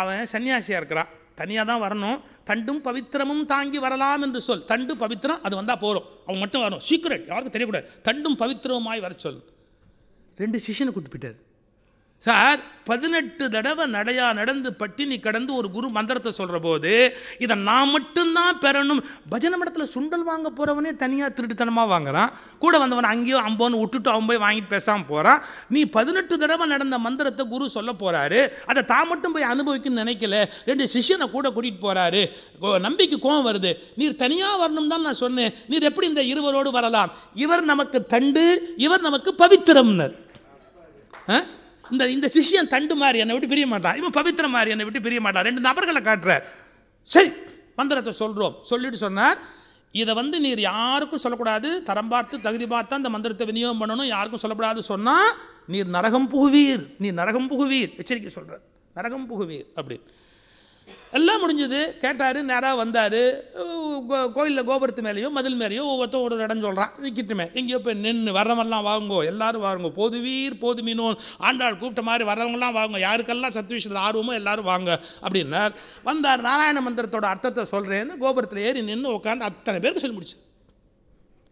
அவன் சன்னியாசியாக இருக்கிறான் தனியாக தான் வரணும் தண்டும் பவித்திரமும் தாங்கி வரலாம் என்று சொல் தண்டு பவித்திரம் அது வந்தால் போகிறோம் அவன் மட்டும் வரணும் சீக்கிரம் யாருக்கும் தெரியக்கூடாது தண்டும் பவித்திரமாய் வர சொல் ரெண்டு சிஷனை கூப்பிட்டு போயிட்டார் சார் பதினெட்டு தடவை நடையா நடந்து பட்டினி கடந்து ஒரு குரு மந்திரத்தை சொல்கிற போது இதை நான் மட்டும்தான் பெறணும் பஜனை மடத்தில் சுண்டல் வாங்க போகிறவனே தனியாக திருட்டுத்தனமாக வாங்குறான் கூட வந்தவன் அங்கேயோ அம்போன்னு விட்டுட்டு அவன் போய் வாங்கிட்டு பேசாமல் போகிறான் நீ பதினெட்டு தடவை நடந்த மந்திரத்தை குரு சொல்ல போகிறாரு அதை தான் மட்டும் போய் அனுபவிக்கணும்னு நினைக்கல ரெண்டு சிஷியனை கூட கூட்டிகிட்டு போகிறாரு நம்பிக்கை கோவம் வருது நீர் தனியாக வரணும் தான் நான் சொன்னேன் நீர் எப்படி இந்த இருவரோடு வரலாம் இவர் நமக்கு தண்டு இவர் நமக்கு பவித்திரம்னர் ஆ இந்த இந்த சிஷியன் தண்டு மாதிரி என்னை விட்டு பிரிய மாட்டான் இவன் பவித்திர மாதிரி என்னை விட்டு பிரிய மாட்டான் ரெண்டு நபர்களை காட்டுறார் சரி மந்திரத்தை சொல்கிறோம் சொல்லிட்டு சொன்னார் இதை வந்து நீர் யாருக்கும் சொல்லக்கூடாது தரம் பார்த்து தகுதி பார்த்து அந்த மந்திரத்தை விநியோகம் பண்ணணும் யாருக்கும் சொல்லக்கூடாது சொன்னால் நீர் நரகம் புகுவீர் நீ நரகம் புகுவீர் எச்சரிக்கை சொல்கிறார் நரகம் புகுவீர் அப்படின்னு எல்லாம் முடிஞ்சது கேட்டார் நேராக வந்தார் கோயிலில் கோபுரத்து மேலேயோ மதில் மேலேயோ ஒவ்வொருத்தரும் ஒரு இடம் சொல்கிறான் நிற்கட்டுமே எங்கேயோ போய் நின்று வர்றவெல்லாம் வாங்கோ எல்லோரும் வாங்குங்க போதுவீர் போதுமீனோ ஆண்டாள் கூப்பிட்ட மாதிரி வர்றவங்களாம் வாங்க யாருக்கெல்லாம் சத்விஷத்தில் ஆர்வமோ எல்லாரும் வாங்க அப்படின்னார் வந்தார் நாராயண மந்திரத்தோட அர்த்தத்தை சொல்கிறேன்னு கோபுரத்தில் ஏறி நின்று உட்காந்து அத்தனை பேருக்கு சொல்லி முடிச்சு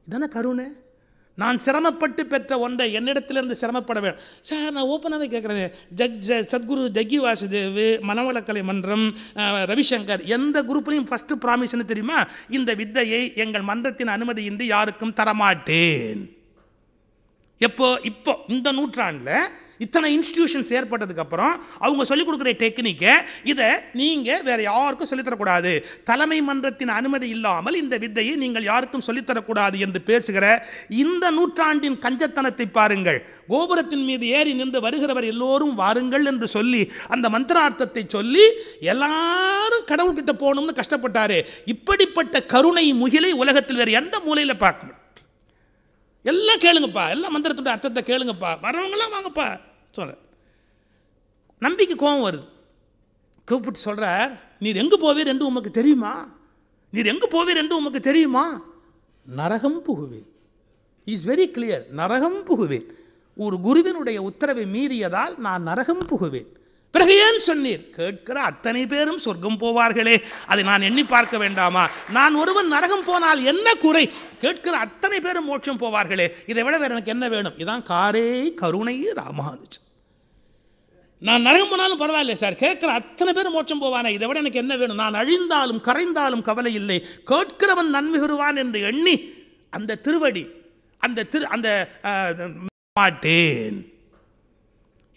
இதானே கருணை நான் சிரமப்பட்டு பெற்ற ஒன்றை என்னிடத்திலிருந்து சிரமப்பட வேண்டும் சார் நான் ஓப்பனாகவே கேட்குறேன் ஜக் ஜ சத்குரு ஜக்கி வாசுதேவ் மனவளக்கலை மன்றம் ரவிசங்கர் எந்த குரூப்லையும் ஃபஸ்ட்டு ப்ராமிஷன் தெரியுமா இந்த வித்தையை எங்கள் மன்றத்தின் அனுமதியின்றி யாருக்கும் தரமாட்டேன் எப்போ இப்போ இந்த நூற்றாண்டில் இத்தனை இன்ஸ்டியூஷன்ஸ் ஏற்பட்டதுக்கப்புறம் அவங்க சொல்லிக் கொடுக்குற டெக்னிக்கை இதை நீங்கள் வேறு யாருக்கும் சொல்லித்தரக்கூடாது தலைமை மன்றத்தின் அனுமதி இல்லாமல் இந்த வித்தையை நீங்கள் யாருக்கும் சொல்லித்தரக்கூடாது என்று பேசுகிற இந்த நூற்றாண்டின் கஞ்சத்தனத்தை பாருங்கள் கோபுரத்தின் மீது ஏறி நின்று வருகிறவர் எல்லோரும் வாருங்கள் என்று சொல்லி அந்த மந்திரார்த்தத்தை சொல்லி எல்லாரும் கடவுள்கிட்ட போகணும்னு கஷ்டப்பட்டார் இப்படிப்பட்ட கருணை முகிலை உலகத்தில் வேறு எந்த மூலையில் பார்க்கணும் எல்லாம் கேளுங்கப்பா எல்லாம் மந்திரத்தோட அர்த்தத்தை கேளுங்கப்பா வரவங்களாம் வாங்கப்பா சொல்ல நம்பிக்கை கோபம் வருது கூப்பிட்டு சொல்கிறார் நீர் எங்கே போவீர் என்று உமக்கு தெரியுமா நீர் எங்கே போவீர் என்று உமக்கு தெரியுமா நரகம் புகுவேன் இஸ் வெரி கிளியர் நரகம் புகுவேன் ஒரு குருவினுடைய உத்தரவை மீறியதால் நான் நரகம் புகுவேன் பிறகு ஏன் சொன்னீர் கேட்கிற அத்தனை பேரும் சொர்க்கம் போவார்களே அதை நான் எண்ணி பார்க்க வேண்டாமா நான் ஒருவன் நரகம் போனால் என்ன குறை கேட்கிற அத்தனை பேரும் மோட்சம் போவார்களே இதை விட வேறு எனக்கு என்ன வேணும் இதான் காரே கருணை ராமானுஜ் நான் நரகம் போனாலும் பரவாயில்லை சார் கேட்கிற அத்தனை பேரும் மோட்சம் போவானே இதை விட எனக்கு என்ன வேணும் நான் அழிந்தாலும் கரைந்தாலும் கவலை இல்லை கேட்கிறவன் நன்மை பெறுவான் என்று எண்ணி அந்த திருவடி அந்த திரு அந்த மாட்டேன்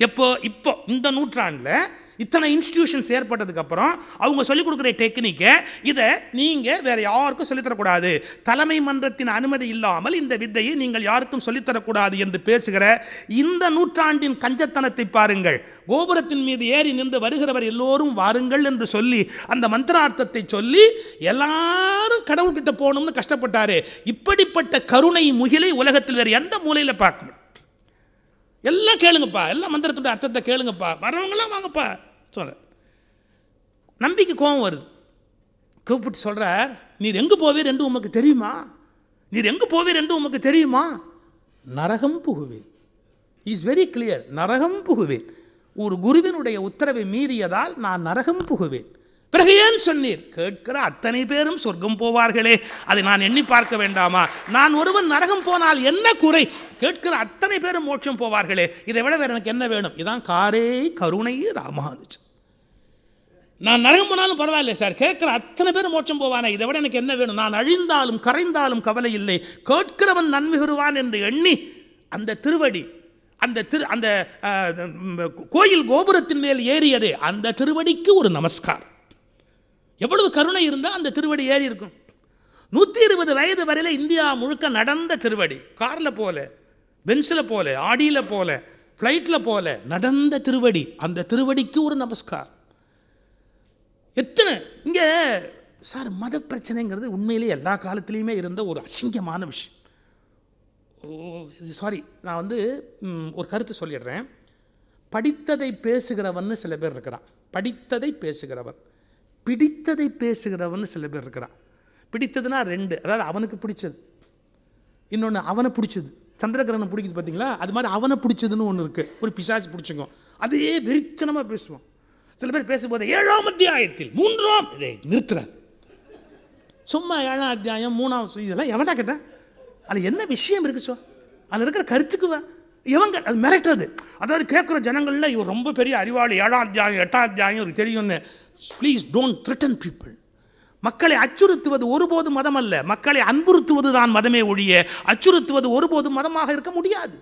எப்போ இப்போ இந்த நூற்றாண்டில் இத்தனை இன்ஸ்டிடியூஷன்ஸ் ஏற்பட்டதுக்கப்புறம் அவங்க சொல்லிக் கொடுக்குற டெக்னிக்கை இதை நீங்கள் வேறு யாருக்கும் சொல்லித்தரக்கூடாது தலைமை மன்றத்தின் அனுமதி இல்லாமல் இந்த வித்தையை நீங்கள் யாருக்கும் சொல்லித்தரக்கூடாது என்று பேசுகிற இந்த நூற்றாண்டின் கஞ்சத்தனத்தை பாருங்கள் கோபுரத்தின் மீது ஏறி நின்று வருகிறவர் எல்லோரும் வாருங்கள் என்று சொல்லி அந்த மந்திரார்த்தத்தை சொல்லி எல்லாரும் கடவுள்கிட்ட போகணும்னு கஷ்டப்பட்டாரு இப்படிப்பட்ட கருணை முகிலை உலகத்தில் வேறு எந்த மூலையில் பார்க்கணும் எல்லாம் கேளுங்கப்பா எல்லாம் மந்திரத்துடைய அர்த்தத்தை கேளுங்கப்பா வரவங்களாம் வாங்கப்பா சொல்ல நம்பிக்கை கோபம் வருது கூப்பிட்டு சொல்கிறார் நீர் எங்கே போவீர் என்று உமக்கு தெரியுமா நீர் எங்கே போவீர் என்று உமக்கு தெரியுமா நரகம் புகுவேன் இஸ் வெரி கிளியர் நரகம் புகுவேன் ஒரு குருவினுடைய உத்தரவை மீறியதால் நான் நரகம் புகுவேன் பிறகு ஏன் சொன்னீர் கேட்கிற அத்தனை பேரும் சொர்க்கம் போவார்களே அதை நான் எண்ணி பார்க்க வேண்டாமா நான் ஒருவன் நரகம் போனால் என்ன குறை கேட்கிற அத்தனை பேரும் மோட்சம் போவார்களே இதை விட வேறு எனக்கு என்ன வேணும் இதான் காரே கருணை ராமானுஜன் நான் நரகம் போனாலும் பரவாயில்ல சார் கேட்குற அத்தனை பேரும் மோட்சம் போவானே இதை விட எனக்கு என்ன வேணும் நான் அழிந்தாலும் கரைந்தாலும் கவலை இல்லை கேட்கிறவன் நன்மை பெறுவான் என்று எண்ணி அந்த திருவடி அந்த திரு அந்த கோயில் கோபுரத்தின் மேல் ஏறியதே அந்த திருவடிக்கு ஒரு நமஸ்காரம் எவ்வளவு கருணை இருந்தால் அந்த திருவடி ஏறி இருக்கும் நூற்றி இருபது வயது வரையில் இந்தியா முழுக்க நடந்த திருவடி காரில் போல பென்சில் போல ஆடியில் போல ஃப்ளைட்டில் போல நடந்த திருவடி அந்த திருவடிக்கு ஒரு நமஸ்கார் எத்தனை இங்கே சார் மத பிரச்சனைங்கிறது உண்மையிலே எல்லா காலத்துலேயுமே இருந்த ஒரு அசிங்கமான விஷயம் ஓ இது சாரி நான் வந்து ஒரு கருத்து சொல்லிடுறேன் படித்ததை பேசுகிறவன் சில பேர் இருக்கிறான் படித்ததை பேசுகிறவன் பிடித்ததை பேசுகிறவன் சில பேர் இருக்கிறான் பிடித்ததுனா ரெண்டு அதாவது அவனுக்கு பிடிச்சது இன்னொன்று அவனை பிடிச்சது சந்திரகிரகணம் பிடிக்குது பார்த்தீங்களா அது மாதிரி அவனை பிடிச்சதுன்னு ஒன்று இருக்குது ஒரு பிசாச்சு பிடிச்சிக்கும் அதையே வெறிச்சனமாக பேசுவான் சில பேர் பேசும்போது ஏழாம் அத்தியாயத்தில் மூன்றாம் இதை நிறுத்துறார் சும்மா ஏழாம் அத்தியாயம் மூணாம் இதெல்லாம் எவன்டா கேட்டேன் அது என்ன விஷயம் இருக்கு சோ அதில் இருக்கிற கருத்துக்குவேன் இவங்க அது மிரட்டுறது அதாவது கேட்குற ஜனங்களில் இவர் ரொம்ப பெரிய அறிவாளி ஏழாம் அத்தியாயம் எட்டாம் அத்தியாயம் இவருக்கு தெரியும்னு ப்ளீஸ் டோன்ட் த்ரிட்டன் பீப்புள் மக்களை அச்சுறுத்துவது ஒருபோதும் மதம் அல்ல மக்களை அன்புறுத்துவது தான் மதமே ஒழிய அச்சுறுத்துவது ஒருபோதும் மதமாக இருக்க முடியாது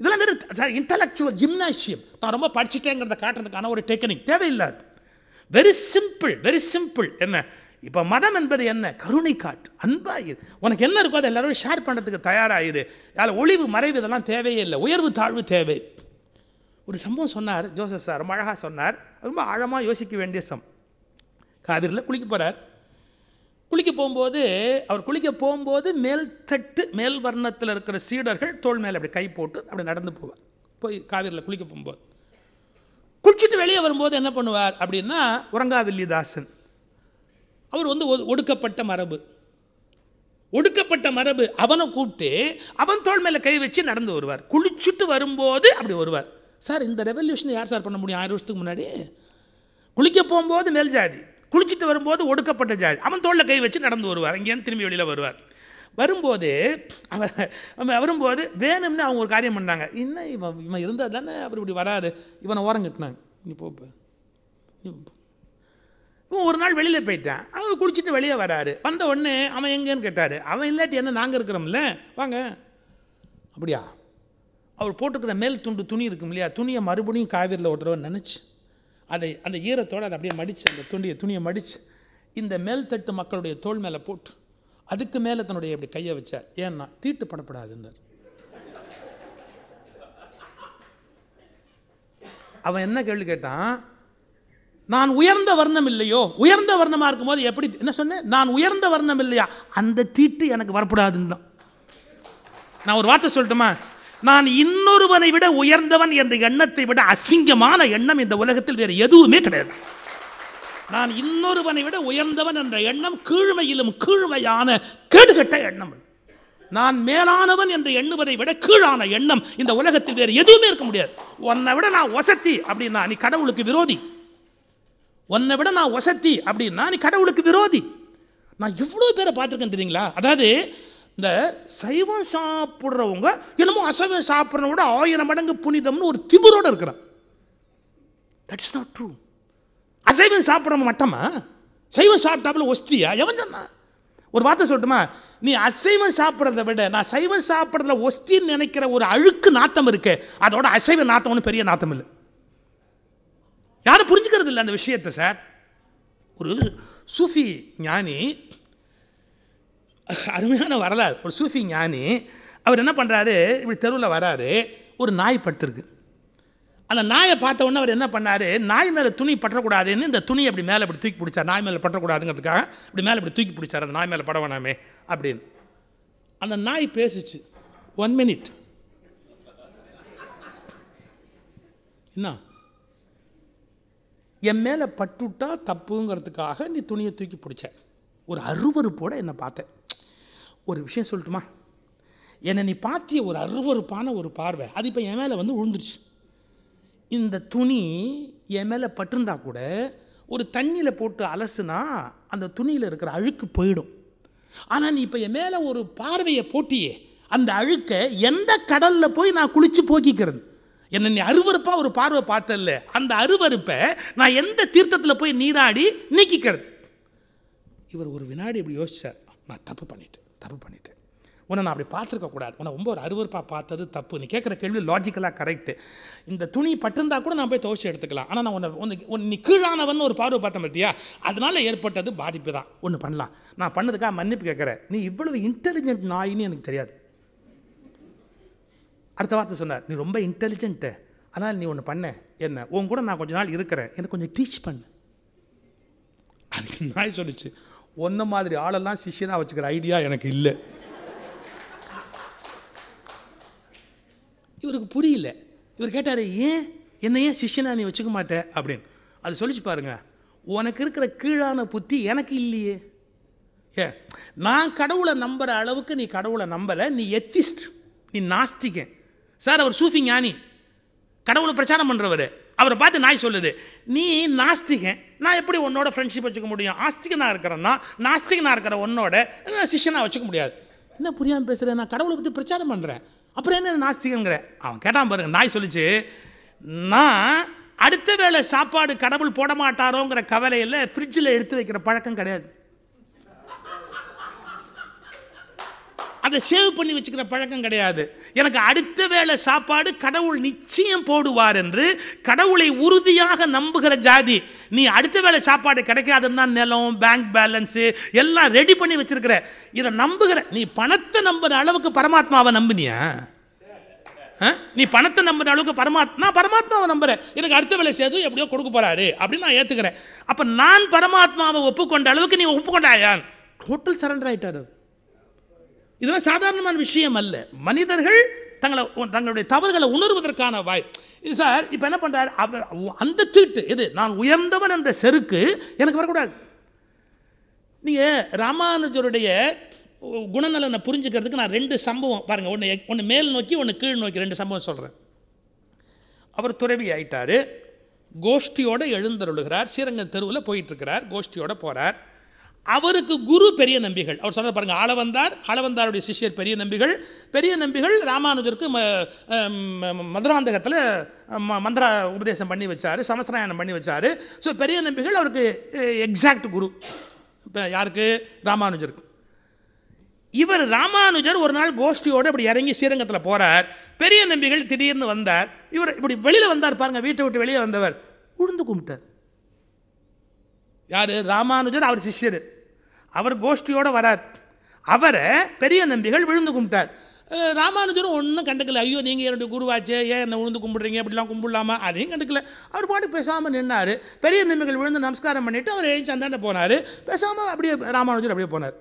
இதெல்லாம் வெறும் இன்டலெக்சுவல் ஜிம்னாசியம் நான் ரொம்ப படிச்சுட்டேங்கிறத காட்டுறதுக்கான ஒரு டெக்னிக் தேவையில்லாது வெரி சிம்பிள் வெரி சிம்பிள் என்ன இப்போ மதம் என்பது என்ன கருணை காட்டு அன்பாயிரு உனக்கு என்ன இருக்கோ அதை எல்லாரும் ஷேர் பண்ணுறதுக்கு தயாராகிடு அதில் ஒளிவு மறைவு இதெல்லாம் தேவையே இல்லை உயர்வு தாழ்வு தேவை ஒரு சம்பவம் சொன்னார் ஜோசப் சார் ரொம்ப அழகாக சொன்னார் ரொம்ப ஆழமாக யோசிக்க வேண்டிய சம் காவிரியில் குளிக்க போகிறார் குளிக்க போகும்போது அவர் குளிக்க போகும்போது மேல் தட்டு மேல் வர்ணத்தில் இருக்கிற சீடர்கள் தோல் மேலே அப்படி கை போட்டு அப்படி நடந்து போவார் போய் காவிரியில் குளிக்க போகும்போது குளிச்சுட்டு வெளியே வரும்போது என்ன பண்ணுவார் அப்படின்னா உரங்காவில்லிதாசன் அவர் வந்து ஒடுக்கப்பட்ட மரபு ஒடுக்கப்பட்ட மரபு அவனை கூப்பிட்டு அவன் தோல் மேலே கை வச்சு நடந்து வருவார் குளிச்சுட்டு வரும்போது அப்படி வருவார் சார் இந்த ரெவல்யூஷனை யார் சார் பண்ண முடியும் ஆயிரம் வருஷத்துக்கு முன்னாடி குளிக்க போகும்போது மேல் ஜாதி குளிச்சுட்டு வரும்போது ஒடுக்கப்பட்ட ஜாதி அவன் தோளில் கை வச்சு நடந்து வருவார் அங்கேயிருந்து திரும்பி வெளியில் வருவார் வரும்போது அவன் வரும்போது வேணும்னு அவங்க ஒரு காரியம் பண்ணாங்க இன்னும் இவன் இவன் இருந்தால் தானே அவர் இப்படி வராரு இவனை ஓரம் கட்டினாங்க நீ போப்ப இவன் ஒரு நாள் வெளியில் போயிட்டான் அவன் குளிச்சுட்டு வெளியே வராரு வந்த உடனே அவன் எங்கேன்னு கேட்டார் அவன் இல்லாட்டி என்ன நாங்கள் இருக்கிறோம்ல வாங்க அப்படியா அவர் போட்டுக்கிற மேல் துண்டு துணி இருக்கும் இல்லையா துணியை மறுபடியும் காவிரியில் ஓட்டுறவன்னு நினச்சி அதை அந்த ஈரத்தோடு அதை அப்படியே மடித்து அந்த துண்டியை துணியை மடித்து இந்த மேல் தட்டு மக்களுடைய தோல் மேலே போட்டு அதுக்கு மேலே தன்னுடைய அப்படி கையை வச்சார் ஏன்னா தீட்டு படப்படாதுன்றார் அவன் என்ன கேள்வி கேட்டான் நான் உயர்ந்த வர்ணம் இல்லையோ உயர்ந்த வர்ணமாக இருக்கும்போது எப்படி என்ன சொன்னேன் நான் உயர்ந்த வர்ணம் இல்லையா அந்த தீட்டு எனக்கு வரப்படாதுன்னு நான் ஒரு வார்த்தை சொல்லட்டுமா நான் இன்னொருவனை விட உயர்ந்தவன் என்ற எண்ணத்தை விட அசிங்கமான எண்ணம் இந்த உலகத்தில் வேறு எதுவுமே கிடையாது நான் இன்னொருவனை விட உயர்ந்தவன் என்ற எண்ணம் கீழ்மையிலும் கீழ்மையான கேடுகட்ட எண்ணம் நான் மேலானவன் என்று எண்ணுவதை விட கீழான எண்ணம் இந்த உலகத்தில் வேறு எதுவுமே இருக்க முடியாது உன்னை விட நான் வசத்தி அப்படின்னா நீ கடவுளுக்கு விரோதி உன்னை விட நான் வசத்தி அப்படின்னா நீ கடவுளுக்கு விரோதி நான் இவ்வளோ பேரை பார்த்துருக்கேன் தெரியுங்களா அதாவது இந்த சைவம் சாப்பிட்றவங்க என்னமோ அசைவம் சாப்பிட்றவங்க விட ஆயிரம் மடங்கு புனிதம்னு ஒரு திபுரோடு இருக்கிறான் தட் இஸ் நாட் ட்ரூ அசைவம் சாப்பிட்றவங்க மட்டமா சைவம் சாப்பிட்டாப்புல ஒஸ்தியா எவன் சொன்னா ஒரு வார்த்தை சொல்லட்டுமா நீ அசைவம் சாப்பிட்றத விட நான் சைவம் சாப்பிட்றதுல ஒஸ்தின்னு நினைக்கிற ஒரு அழுக்கு நாத்தம் இருக்கு அதோட அசைவ நாத்தம்னு பெரிய நாத்தம் இல்லை யாரும் புரிஞ்சுக்கிறது இல்லை அந்த விஷயத்தை சார் ஒரு சூஃபி ஞானி அருமையான வரலாறு ஒரு சூஃபி ஞானி அவர் என்ன பண்ணுறாரு இப்படி தெருவில் வராரு ஒரு நாய் பட்டுருக்கு அந்த நாயை பார்த்த உடனே அவர் என்ன பண்ணார் நாய் மேலே துணி பற்றக்கூடாதுன்னு இந்த துணி அப்படி மேலே இப்படி தூக்கி பிடிச்சார் நாய் மேலே பற்றக்கூடாதுங்கிறதுக்காக இப்படி மேலே இப்படி தூக்கி பிடிச்சார் அந்த நாய் மேலே பட வேணாமே அப்படின்னு அந்த நாய் பேசிச்சு ஒன் மினிட் என்ன என் மேலே பட்டுட்டா தப்புங்கிறதுக்காக நீ துணியை தூக்கி பிடிச்ச ஒரு அருவறுப்போடு என்னை பார்த்தேன் ஒரு விஷயம் சொல்லட்டுமா என்னை நீ பார்த்திய ஒரு அருவறுப்பான ஒரு பார்வை அது இப்போ என் மேலே வந்து உழுந்துருச்சு இந்த துணி என் மேலே பட்டிருந்தா கூட ஒரு தண்ணியில் போட்டு அலசுனா அந்த துணியில் இருக்கிற அழுக்கு போயிடும் ஆனால் நீ இப்போ என் மேலே ஒரு பார்வையை போட்டியே அந்த அழுக்கை எந்த கடலில் போய் நான் குளித்து போக்கிக்கிறது என்னை நீ அருவறுப்பாக ஒரு பார்வை பார்த்தல அந்த அருவறுப்பை நான் எந்த தீர்த்தத்தில் போய் நீராடி நீக்கிக்கிறது இவர் ஒரு வினாடி இப்படி யோசிச்சார் நான் தப்பு பண்ணிட்டேன் தப்பு பண்ணிட்டேன் உன்னை நான் அப்படி பார்த்துருக்கக்கூடாது உன்னை ரொம்ப ஒரு அருவறுப்பாக பார்த்தது தப்பு நீ கேட்குற கேள்வி லாஜிக்கலாக கரெக்டு இந்த துணி பட்டிருந்தா கூட நான் போய் துவச்சி எடுத்துக்கலாம் ஆனால் நான் உன்னை ஒன்று நீ கீழானவன் ஒரு பார்வை பார்த்த பற்றியா அதனால் ஏற்பட்டது பாதிப்பு தான் ஒன்று பண்ணலாம் நான் பண்ணதுக்காக மன்னிப்பு கேட்குறேன் நீ இவ்வளவு இன்டெலிஜென்ட் நாயின்னு எனக்கு தெரியாது அடுத்த வார்த்தை சொன்னார் நீ ரொம்ப இன்டெலிஜென்ட்டு ஆனால் நீ ஒன்று பண்ண என்ன உன் கூட நான் கொஞ்ச நாள் இருக்கிறேன் எனக்கு கொஞ்சம் டீச் பண்ணு அந்த நாய் சொல்லிச்சு ஒன்று மாதிரி ஆளெல்லாம் சிஷியனாக வச்சுக்கிற ஐடியா எனக்கு இல்லை இவருக்கு புரியல இவர் கேட்டார் ஏன் என்ன ஏன் சிஷியனாக நீ வச்சுக்க மாட்டேன் அப்படின்னு அது சொல்லிச்சு பாருங்க உனக்கு இருக்கிற கீழான புத்தி எனக்கு இல்லையே ஏ நான் கடவுளை நம்புகிற அளவுக்கு நீ கடவுளை நம்பலை நீ எத்திஸ்ட் நீ நாஸ்திக்க சார் அவர் சூஃபி ஞானி கடவுளை பிரச்சாரம் பண்ணுறவர் அவரை பார்த்து நாய் சொல்லுது நீ நாஸ்திகன் நான் எப்படி உன்னோட ஃப்ரெண்ட்ஷிப் வச்சுக்க முடியும் ஆஸ்திகனாக இருக்கிறேன்னா நாஸ்திகனாக இருக்கிற உன்னோட சிஷ்யனாக வச்சுக்க முடியாது என்ன புரியாமல் பேசுகிறேன் நான் கடவுளை பற்றி பிரச்சாரம் பண்ணுறேன் அப்புறம் என்ன நாஸ்திகங்கிறேன் அவன் கேட்டான் பாருங்க நாய் சொல்லிச்சு நான் அடுத்த வேளை சாப்பாடு கடவுள் போட மாட்டாரோங்கிற கவலையில் ஃப்ரிட்ஜில் எடுத்து வைக்கிற பழக்கம் கிடையாது அதை சேவ் பண்ணி வச்சுக்கிற பழக்கம் கிடையாது எனக்கு அடுத்த வேளை சாப்பாடு கடவுள் நிச்சயம் போடுவார் என்று கடவுளை உறுதியாக நம்புகிற ஜாதி நீ அடுத்த வேளை சாப்பாடு கிடைக்காதுன்னு தான் நிலம் பேங்க் பேலன்ஸு எல்லாம் ரெடி பண்ணி வச்சுருக்கிற இதை நம்புகிற நீ பணத்தை நம்புகிற அளவுக்கு பரமாத்மாவை நம்பினியா நீ பணத்தை நம்புற அளவுக்கு பரமாத்மா பரமாத்மாவை நம்புறேன் எனக்கு அடுத்த வேலை சேது எப்படியோ கொடுக்க போறாரு அப்படின்னு நான் ஏற்றுக்கிறேன் அப்போ நான் பரமாத்மாவை ஒப்புக்கொண்ட அளவுக்கு நீ ஒப்புக்கொண்டாயான் டோட்டல் சரண்டர் ஆயிட்டாரு இதெல்லாம் சாதாரணமான விஷயம் அல்ல மனிதர்கள் தங்களை தங்களுடைய தவறுகளை உணர்வதற்கான வாய் சார் இப்போ என்ன பண்ணுறாரு அந்த தீட்டு இது நான் உயர்ந்தவன் என்ற செருக்கு எனக்கு வரக்கூடாது நீங்கள் ராமானுஜருடைய குணநலனை புரிஞ்சுக்கிறதுக்கு நான் ரெண்டு சம்பவம் பாருங்கள் ஒன்று ஒன்று மேல் நோக்கி ஒன்று கீழ் நோக்கி ரெண்டு சம்பவம் சொல்கிறேன் அவர் துறவி ஆயிட்டார் கோஷ்டியோடு எழுந்தருளுகிறார் ஸ்ரீரங்கம் தெருவில் போயிட்டுருக்கிறார் கோஷ்டியோடு போகிறார் அவருக்கு குரு பெரிய நம்பிகள் அவர் சொன்னார் பாருங்கள் ஆளவந்தார் ஆளவந்தாருடைய சிஷ்யர் பெரிய நம்பிகள் பெரிய நம்பிகள் ராமானுஜருக்கு மதுராந்தகத்தில் மந்திர உபதேசம் பண்ணி வச்சார் சமஸ்ராயணம் பண்ணி வச்சார் ஸோ பெரிய நம்பிகள் அவருக்கு எக்ஸாக்ட் குரு இப்போ யாருக்கு ராமானுஜருக்கு இவர் ராமானுஜர் ஒரு நாள் கோஷ்டியோடு இப்படி இறங்கி ஸ்ரீரங்கத்தில் போகிறார் பெரிய நம்பிகள் திடீர்னு வந்தார் இவர் இப்படி வெளியில் வந்தார் பாருங்கள் வீட்டை விட்டு வெளியே வந்தவர் உழுந்து கும்பிட்டார் யார் ராமானுஜர் அவர் சிஷ்யர் அவர் கோஷ்டியோடு வரார் அவரை பெரிய நம்பிகள் விழுந்து கும்பிட்டார் ராமானுஜரும் ஒன்றும் கண்டுக்கல ஐயோ நீங்கள் என்னுடைய குருவாச்சே ஏன் என்ன விழுந்து கும்பிடுறீங்க அப்படிலாம் கும்பிடலாமா அதையும் கண்டுக்கல அவர் பாட்டு பேசாமல் நின்னார் பெரிய நம்பிகள் விழுந்து நமஸ்காரம் பண்ணிவிட்டு அவர் எழுச்சி அந்தாண்ட போனார் பேசாமல் அப்படியே ராமானுஜர் அப்படியே போனார்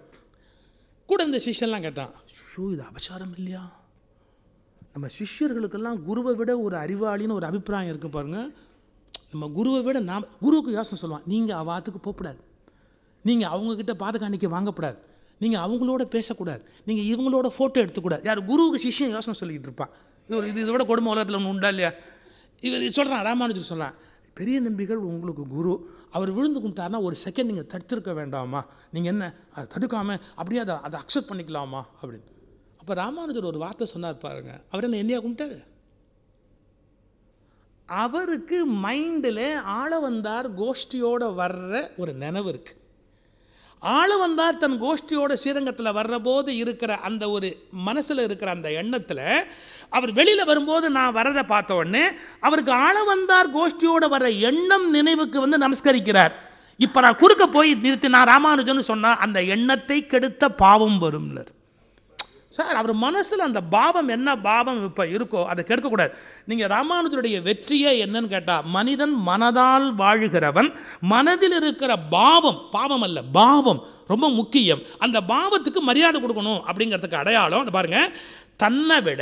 கூட இந்த சிஷியெல்லாம் கேட்டான் ஷூ இது அபச்சாரம் இல்லையா நம்ம சிஷ்யர்களுக்கெல்லாம் குருவை விட ஒரு அறிவாளின்னு ஒரு அபிப்பிராயம் இருக்கு பாருங்கள் நம்ம குருவை விட நாம் குருவுக்கு யோசனை சொல்லுவான் நீங்கள் அவாத்துக்கு போகக்கூடாது நீங்கள் அவங்கக்கிட்ட பாதுகாணிக்க வாங்கக்கூடாது நீங்கள் அவங்களோட பேசக்கூடாது நீங்கள் இவங்களோட ஃபோட்டோ எடுத்துக்கூடாது யார் குருவுக்கு சிஷ்யம் யோசனை சொல்லிக்கிட்டு இருப்பான் இது ஒரு இது இதோட கொடுமை உலகத்தில் ஒன்று உண்டா இல்லையா இவர் சொல்கிறான் ராமானுஜர் சொல்கிறான் பெரிய நம்பிகள் உங்களுக்கு குரு அவர் விழுந்து கும்பிட்டார்னா ஒரு செகண்ட் நீங்கள் தடுத்திருக்க வேண்டாமா நீங்கள் என்ன அதை தடுக்காமல் அப்படியே அதை அதை அக்செப்ட் பண்ணிக்கலாமா அப்படின்னு அப்போ ராமானுஜர் ஒரு வார்த்தை சொன்னார் பாருங்க அவர் என்ன என்னையா கும்பிட்டாரு அவருக்கு மைண்டில் ஆள வந்தார் கோஷ்டியோட வர்ற ஒரு நினைவு இருக்குது வந்தால் தன் கோஷ்டியோட ஸ்ரீரங்கத்தில் வர்றபோது இருக்கிற அந்த ஒரு மனசில் இருக்கிற அந்த எண்ணத்தில் அவர் வெளியில் வரும்போது நான் வர்றதை உடனே அவருக்கு வந்தார் கோஷ்டியோட வர்ற எண்ணம் நினைவுக்கு வந்து நமஸ்கரிக்கிறார் இப்போ நான் குறுக்க போய் நிறுத்தி நான் ராமானுஜன் சொன்னால் அந்த எண்ணத்தை கெடுத்த பாவம் வரும்னர் சார் அவர் மனசில் அந்த பாவம் என்ன பாவம் இப்போ இருக்கோ அதை கெடுக்கக்கூடாது நீங்கள் ராமானுஜருடைய வெற்றியே என்னன்னு கேட்டால் மனிதன் மனதால் வாழுகிறவன் மனதில் இருக்கிற பாவம் பாவம் அல்ல பாவம் ரொம்ப முக்கியம் அந்த பாவத்துக்கு மரியாதை கொடுக்கணும் அப்படிங்கிறதுக்கு அடையாளம் அதை பாருங்கள் தன்னை விட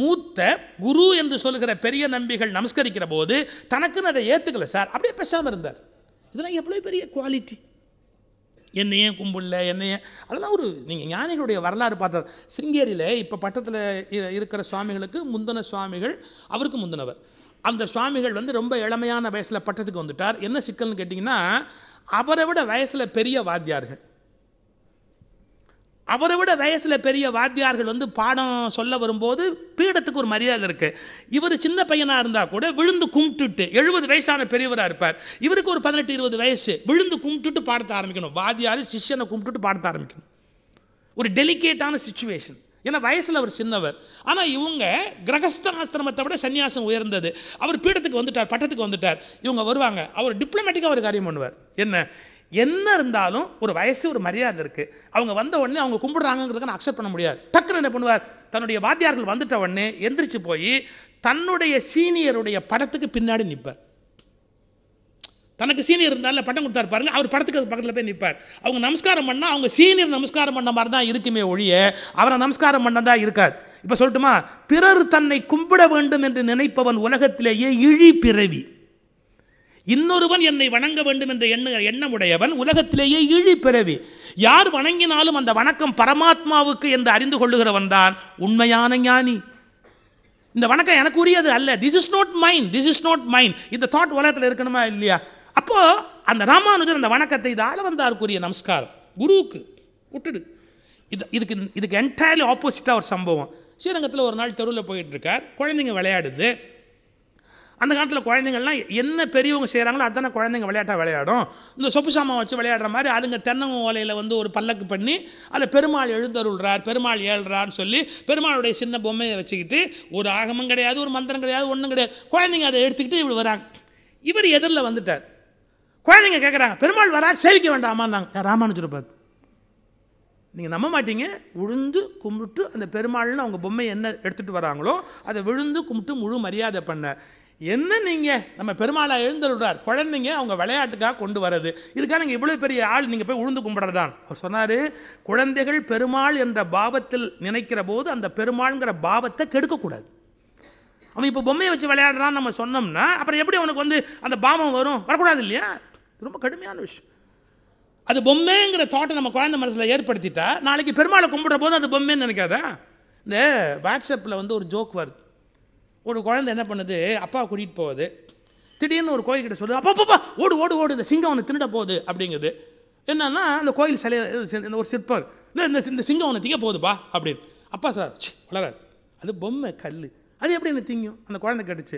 மூத்த குரு என்று சொல்கிற பெரிய நம்பிகள் நமஸ்கரிக்கிற போது தனக்குன்னு அதை ஏற்றுக்கலை சார் அப்படியே பேசாமல் இருந்தார் இதெல்லாம் எவ்வளோ பெரிய குவாலிட்டி என்னையே கும்பிடல என்னையே அதெல்லாம் ஒரு நீங்கள் ஞானிகளுடைய வரலாறு பார்த்தா சிங்கேரியில் இப்போ பட்டத்தில் இருக்கிற சுவாமிகளுக்கு முந்தின சுவாமிகள் அவருக்கு முந்தினவர் அந்த சுவாமிகள் வந்து ரொம்ப இளமையான வயசில் பட்டத்துக்கு வந்துட்டார் என்ன சிக்கல்னு கேட்டிங்கன்னா அவரை விட வயசில் பெரிய வாத்தியார்கள் அவரை விட வயசில் பெரிய வாத்தியார்கள் வந்து பாடம் சொல்ல வரும்போது பீடத்துக்கு ஒரு மரியாதை இருக்குது இவர் சின்ன பையனாக இருந்தால் கூட விழுந்து கும்பிட்டுட்டு எழுபது வயசான பெரியவராக இருப்பார் இவருக்கு ஒரு பதினெட்டு இருபது வயசு விழுந்து கும்பிட்டுட்டு பாடத்த ஆரம்பிக்கணும் வாத்தியார் சிஷ்யனை கும்பிட்டுட்டு பாடத்த ஆரம்பிக்கணும் ஒரு டெலிகேட்டான சுச்சுவேஷன் ஏன்னா வயசில் அவர் சின்னவர் ஆனால் இவங்க கிரகஸ்தாஸ்திரமத்தை விட சன்னியாசம் உயர்ந்தது அவர் பீடத்துக்கு வந்துட்டார் பட்டத்துக்கு வந்துட்டார் இவங்க வருவாங்க அவர் டிப்ளமேட்டிக்காக அவர் காரியம் பண்ணுவார் என்ன என்ன இருந்தாலும் ஒரு வயசு ஒரு மரியாதை இருக்குது அவங்க வந்த உடனே அவங்க கும்பிடுறாங்கிறதுக்கு நான் அக்செப்ட் பண்ண முடியாது டக்குன்னு என்ன பண்ணுவார் தன்னுடைய வாத்தியார்கள் வந்துட்ட உடனே எந்திரிச்சு போய் தன்னுடைய சீனியருடைய படத்துக்கு பின்னாடி நிற்பார் தனக்கு சீனியர் இருந்தால பட்டம் கொடுத்தாரு பாருங்க அவர் படத்துக்கு பக்கத்தில் போய் நிற்பார் அவங்க நமஸ்காரம் பண்ணால் அவங்க சீனியர் நமஸ்காரம் பண்ண மாதிரி தான் இருக்குமே ஒழிய அவரை நமஸ்காரம் பண்ணதா இருக்காது இப்போ சொல்லட்டுமா பிறர் தன்னை கும்பிட வேண்டும் என்று நினைப்பவன் உலகத்திலேயே இழி பிறவி இன்னொருவன் என்னை வணங்க வேண்டும் என்ற எண்ண எண்ணமுடையவன் உலகத்திலேயே இழி பிறவி யார் வணங்கினாலும் அந்த வணக்கம் பரமாத்மாவுக்கு என்று அறிந்து கொள்ளுகிறவன் தான் உண்மையான ஞானி இந்த வணக்கம் எனக்கு உரியது அல்ல this is not mind this is not mind இந்த தாட் உலகத்தில் இருக்கணுமா இல்லையா அப்போது அந்த ராமானுஜர் அந்த வணக்கத்தை இதால் வந்தாருக்குரிய நமஸ்காரம் குருவுக்கு விட்டுடு இது இதுக்கு இதுக்கு என்டையர்லி ஆப்போசிட்டாக ஒரு சம்பவம் ஸ்ரீரங்கத்தில் ஒரு நாள் தெருவில் போயிட்டு இருக்கார் குழந்தைங்க விளையாடுது அந்த காலத்தில் குழந்தைங்கள்லாம் என்ன பெரியவங்க செய்கிறாங்களோ அதானே குழந்தைங்க விளையாட்டாக விளையாடும் இந்த சொப்பு சாமான் வச்சு விளையாடுற மாதிரி அதுங்க தென்னங்க ஓலையில் வந்து ஒரு பல்லக்கு பண்ணி அதில் பெருமாள் எழுந்தருள்றார் பெருமாள் ஏழ்றான்னு சொல்லி பெருமாளுடைய சின்ன பொம்மையை வச்சுக்கிட்டு ஒரு ஆகமும் கிடையாது ஒரு மந்திரம் கிடையாது ஒன்றும் கிடையாது குழந்தைங்க அதை எடுத்துக்கிட்டு இப்படி வராங்க இவர் எதிரில் வந்துட்டார் குழந்தைங்க கேட்குறாங்க பெருமாள் வரார் சேவிக்க வேண்டாமான்னாங்க ராமானுஜர் நீங்கள் நம்ப மாட்டீங்க விழுந்து கும்பிட்டு அந்த பெருமாள்னு அவங்க பொம்மை என்ன எடுத்துகிட்டு வராங்களோ அதை விழுந்து கும்பிட்டு முழு மரியாதை பண்ண என்ன நீங்கள் நம்ம பெருமாளை எழுந்தருடார் குழந்தைங்க அவங்க விளையாட்டுக்காக கொண்டு வர்றது இதுக்காக நீங்கள் இவ்வளோ பெரிய ஆள் நீங்கள் போய் உழுந்து கும்பிட்றதான் அவர் சொன்னார் குழந்தைகள் பெருமாள் என்ற பாவத்தில் நினைக்கிற போது அந்த பெருமாள்ங்கிற பாவத்தை கெடுக்கக்கூடாது அவன் இப்போ பொம்மையை வச்சு விளையாடுறான்னு நம்ம சொன்னோம்னா அப்புறம் எப்படி அவனுக்கு வந்து அந்த பாவம் வரும் வரக்கூடாது இல்லையா ரொம்ப கடுமையான விஷயம் அது பொம்மைங்கிற தோட்டம் நம்ம குழந்தை மனசில் ஏற்படுத்திட்டா நாளைக்கு பெருமாளை கும்பிட்ற போது அது பொம்மைன்னு நினைக்காதா இந்த வாட்ஸ்அப்பில் வந்து ஒரு ஜோக் வருது ஒரு குழந்தை என்ன பண்ணுது அப்பா கூட்டிகிட்டு போகுது திடீர்னு ஒரு கோயில்கிட்ட சொல்லுது அப்பா ஓடு ஓடு ஓடு இந்த சிங்கம் அவனை திருட போகுது அப்படிங்குது என்னன்னா அந்த கோயில் சிலை இந்த ஒரு சிற்பர் இந்த இந்த சிங்கம் அவனை திங்க போகுதுப்பா அப்படின்னு அப்பா சார் வளராது அது பொம்மை கல் அது எப்படி என்ன திங்கும் அந்த குழந்தை கிடச்சி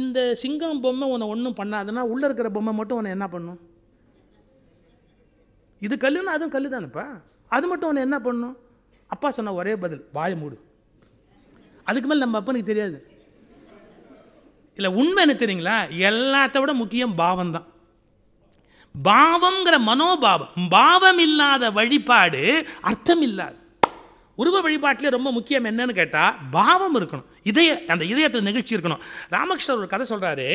இந்த சிங்கம் பொம்மை உன்னை ஒன்றும் பண்ணாதுன்னா உள்ளே இருக்கிற பொம்மை மட்டும் உன்னை என்ன பண்ணும் இது கல்லுன்னா அதுவும் கல் தானேப்பா அது மட்டும் உன்னை என்ன பண்ணும் அப்பா சொன்ன ஒரே பதில் வாய மூடு அதுக்கு மேலே நம்ம அப்பனுக்கு தெரியாது இல்லை உண்மை என்ன தெரியுங்களா எல்லாத்த விட முக்கியம் பாவம் தான் பாவம்ங்கிற மனோபாவம் பாவம் இல்லாத வழிபாடு அர்த்தம் இல்லாது உருவ வழிபாட்டிலே ரொம்ப முக்கியம் என்னன்னு கேட்டால் பாவம் இருக்கணும் இதய அந்த இதயத்தில் நிகழ்ச்சி இருக்கணும் ராமகிருஷ்ணர் ஒரு கதை சொல்கிறாரு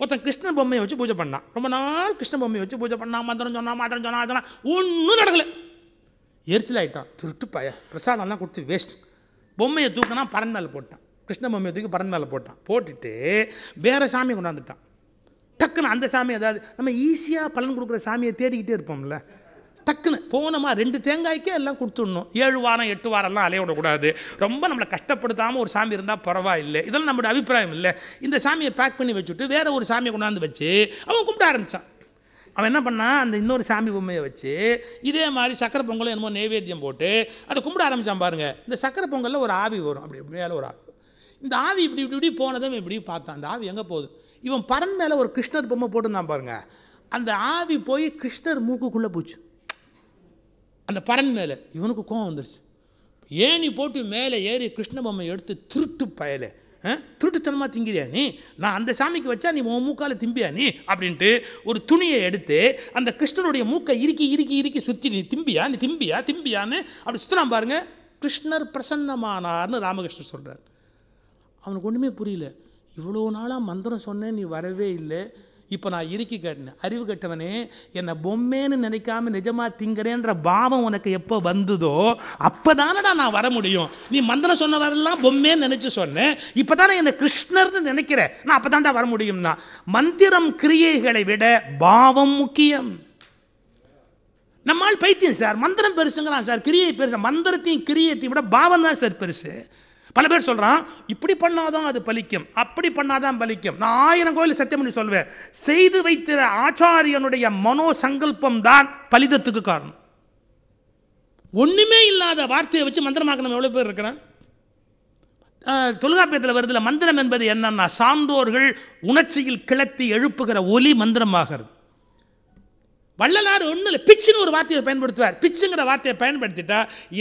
ஒருத்தன் கிருஷ்ண பொம்மையை வச்சு பூஜை பண்ணான் ரொம்ப நாள் கிருஷ்ண பொம்மையை வச்சு பூஜை பண்ணான் மந்திரம் சொன்னான் மாத்திரம் சொன்னா அதெல்லாம் ஒன்றும் நடக்கலை எரிச்சல் ஆகிட்டான் திருட்டு பய பிரசாதம்லாம் கொடுத்து வேஸ்ட் பொம்மையை தூக்கினா பரந்தால் போட்டான் கிருஷ்ணமம்மியை தூக்கி பரன் மேலே போட்டான் போட்டுட்டு வேறு சாமி கொண்டாந்துட்டான் டக்குன்னு அந்த சாமி அதாவது நம்ம ஈஸியாக பலன் கொடுக்குற சாமியை தேடிக்கிட்டே இருப்போம்ல டக்குன்னு போனோமா ரெண்டு தேங்காய்க்கே எல்லாம் கொடுத்துடணும் ஏழு வாரம் எட்டு வாரம்லாம் அலைய விடக்கூடாது ரொம்ப நம்மளை கஷ்டப்படுத்தாமல் ஒரு சாமி இருந்தால் பரவாயில்லை இதெல்லாம் நம்மளோட அபிப்பிராயம் இல்லை இந்த சாமியை பேக் பண்ணி வச்சுட்டு வேறு ஒரு சாமியை கொண்டாந்து வச்சு அவன் கும்பிட ஆரம்பித்தான் அவன் என்ன பண்ணான் அந்த இன்னொரு சாமி பொம்மையை வச்சு இதே மாதிரி சக்கரை பொங்கலும் என்னமோ நைவேத்தியம் போட்டு அதை கும்பிட ஆரம்பித்தான் பாருங்கள் இந்த சக்கரை பொங்கலில் ஒரு ஆவி வரும் அப்படி மேலே ஒரு ஆவி இந்த ஆவி இப்படி இப்படி இப்படி போனதும் இப்படி பார்த்தான் அந்த ஆவி எங்கே போகுது இவன் பரன் மேலே ஒரு கிருஷ்ணர் பொம்மை போட்டுருந்தான் பாருங்க அந்த ஆவி போய் கிருஷ்ணர் மூக்குக்குள்ளே போச்சு அந்த பரன் மேலே இவனுக்கு கோவம் வந்துருச்சு ஏணி போட்டு மேலே ஏறி கிருஷ்ண பொம்மை எடுத்து திருட்டு பயலை திருட்டுத்தனமாக திங்கிறியா நீ நான் அந்த சாமிக்கு வச்சா நீ உன் மூக்கால் திம்பியா நீ அப்படின்ட்டு ஒரு துணியை எடுத்து அந்த கிருஷ்ணனுடைய மூக்கை இறுக்கி இறுக்கி இறுக்கி சுற்றி நீ திம்பியா நீ திம்பியா திம்பியான்னு அப்படி சுற்றினா பாருங்க கிருஷ்ணர் பிரசன்னமானார்னு ராமகிருஷ்ணன் சொல்கிறார் அவனுக்கு ஒன்றுமே புரியல இவ்வளோ நாளாக மந்திரம் சொன்னேன் நீ வரவே இல்லை இப்போ நான் இறுக்கி கட்டினேன் அறிவு கட்டவனே என்னை பொம்மேன்னு நினைக்காம நிஜமாக திங்கிறேன்ற பாவம் உனக்கு எப்போ வந்ததோ அப்போ தானடா நான் வர முடியும் நீ மந்திரம் சொன்ன வரலாம் பொம்மேன்னு நினச்சி சொன்னேன் இப்போ தானே என்னை கிருஷ்ணர்னு நினைக்கிறேன் நான் அப்போ தான்டா வர முடியும்னா மந்திரம் கிரியைகளை விட பாவம் முக்கியம் நம்மால் பைத்தியம் சார் மந்திரம் பெருசுங்கிறான் சார் கிரியை பெருசு மந்திரத்தையும் கிரியத்தையும் விட பாவம் தான் சார் பெருசு பல பேர் சொல்கிறான் இப்படி பண்ணாதான் அது பலிக்கும் அப்படி பண்ணாதான் பலிக்கும் நான் ஆயிரம் கோயில் சத்தியம் பண்ணி சொல்வேன் செய்து வைத்திர ஆச்சாரியனுடைய மனோ சங்கல்பம் தான் பலிதத்துக்கு காரணம் ஒன்றுமே இல்லாத வார்த்தையை வச்சு மந்திரமாக்கணும் எவ்வளோ பேர் இருக்கிறேன் தொல்காப்பியத்தில் வருதில் மந்திரம் என்பது என்னன்னா சான்றோர்கள் உணர்ச்சியில் கிளத்தி எழுப்புகிற ஒலி மந்திரமாகிறது வள்ளலார் ஒன்றும் இல்லை பிச்சுன்னு ஒரு வார்த்தையை பயன்படுத்துவார் பிச்சுங்கிற வார்த்தையை பயன்படுத்திட்டா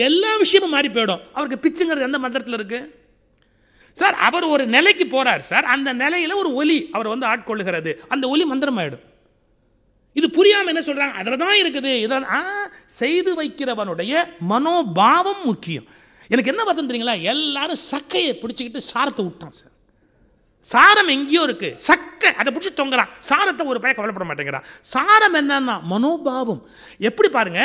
எல்லா விஷயமும் மாறி போயிடும் அவருக்கு பிச்சுங்கிறது எந்த மந்திரத்தில் இருக்குது சார் அவர் ஒரு நிலைக்கு போகிறார் சார் அந்த நிலையில் ஒரு ஒலி அவர் வந்து ஆட்கொள்ளுகிறது அந்த ஒலி மந்திரம் ஆகிடும் இது புரியாமல் என்ன சொல்கிறாங்க அதில் தான் இருக்குது இதான் செய்து வைக்கிறவனுடைய மனோபாவம் முக்கியம் எனக்கு என்ன பார்த்தோம் தெரியுங்களா எல்லாரும் சக்கையை பிடிச்சிக்கிட்டு சாரத்தை விட்டான் சார் சாரம் எங்கேயோ இருக்குது சக் சக்க அதை பிடிச்சி தொங்குறான் சாரத்தை ஒரு பையன் கவலைப்பட மாட்டேங்கிறான் சாரம் என்னன்னா மனோபாவம் எப்படி பாருங்க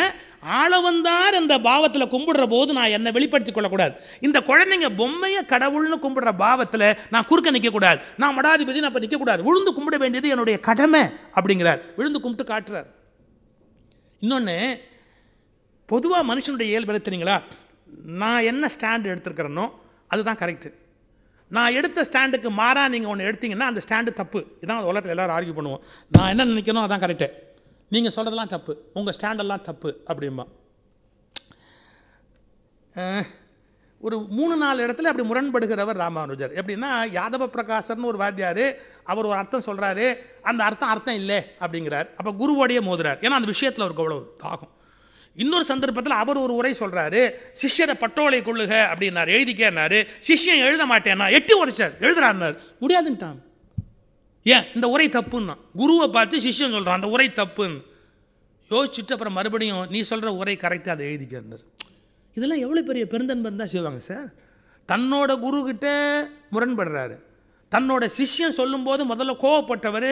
ஆளவந்தார் என்ற பாவத்தில் கும்பிடுற போது நான் என்னை வெளிப்படுத்திக் கொள்ளக்கூடாது இந்த குழந்தைங்க பொம்மையை கடவுள்னு கும்பிடுற பாவத்தில் நான் குறுக்க நிற்கக்கூடாது நான் மடாதிபதி நான் இப்போ நிற்கக்கூடாது விழுந்து கும்பிட வேண்டியது என்னுடைய கடமை அப்படிங்கிறார் விழுந்து கும்பிட்டு காட்டுறார் இன்னொன்று பொதுவாக மனுஷனுடைய இயல்பு தெரியுங்களா நான் என்ன ஸ்டாண்ட் எடுத்திருக்கிறேனோ அதுதான் கரெக்டு நான் எடுத்த ஸ்டாண்டுக்கு மாறாக நீங்கள் ஒன்று எடுத்தீங்கன்னா அந்த ஸ்டாண்டு தப்பு இதான் உலகத்தில் எல்லோரும் ஆர்கியூ பண்ணுவோம் நான் என்ன நினைக்கணும் அதான் கரெக்டு நீங்கள் சொல்கிறதெல்லாம் தப்பு உங்கள் ஸ்டாண்டெல்லாம் தப்பு அப்படிம்பா ஒரு மூணு நாலு இடத்துல அப்படி முரண்படுகிறவர் ராமானுஜர் எப்படின்னா யாதவ பிரகாசர்னு ஒரு வாத்தியார் அவர் ஒரு அர்த்தம் சொல்கிறாரு அந்த அர்த்தம் அர்த்தம் இல்லை அப்படிங்கிறார் அப்போ குருவோடையே மோதுறார் ஏன்னா அந்த விஷயத்தில் அவருக்கு அவ்வளோ தாகும் இன்னொரு சந்தர்ப்பத்தில் அவர் ஒரு உரை சொல்கிறாரு சிஷ்யரை பட்டோலை கொள்ளுக அப்படின்னாரு எழுதிக்கன்னாரு சிஷ்யன் எழுத மாட்டேன்னா எட்டு வருஷம் எழுதுறான்னார் முடியாதுன்ட்டான் ஏன் இந்த உரை தப்புன்னா குருவை பார்த்து சிஷ்யன் சொல்கிறான் அந்த உரை தப்புன்னு யோசிச்சுட்டு அப்புறம் மறுபடியும் நீ சொல்கிற உரை கரெக்டாக அதை எழுதிக்கன்னார் இதெல்லாம் எவ்வளோ பெரிய பெருந்தன்பர் தான் செய்வாங்க சார் தன்னோட குருக்கிட்ட முரண்படுறாரு தன்னோட சிஷ்யன் சொல்லும்போது முதல்ல கோவப்பட்டவர்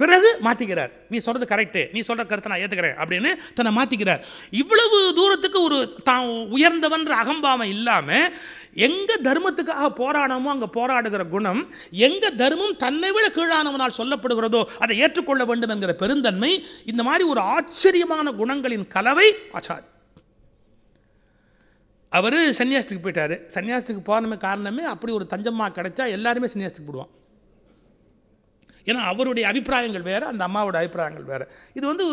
பிறகு மாற்றிக்கிறார் நீ சொல்கிறது கரெக்டு நீ சொல்கிற கருத்தை நான் ஏற்றுக்கிறேன் அப்படின்னு தன்னை மாற்றிக்கிறார் இவ்வளவு தூரத்துக்கு ஒரு தான் உயர்ந்தவன்ற அகம்பாவம் இல்லாமல் எங்கே தர்மத்துக்காக போராடமோ அங்கே போராடுகிற குணம் எங்கே தர்மம் தன்னை விட கீழானவனால் சொல்லப்படுகிறதோ அதை ஏற்றுக்கொள்ள வேண்டும் என்கிற பெருந்தன்மை இந்த மாதிரி ஒரு ஆச்சரியமான குணங்களின் கலவை ஆச்சார் அவர் சன்னியாசத்துக்கு போயிட்டார் சன்னியாசத்துக்கு போகணுமே காரணமே அப்படி ஒரு தஞ்சம்மா கிடைச்சா எல்லாருமே சன்னியாசத்துக்கு போடுவான் ஏன்னா அவருடைய அபிப்பிராயங்கள் வேறு அந்த அம்மாவோட அபிப்பிராயங்கள் வேறு இது வந்து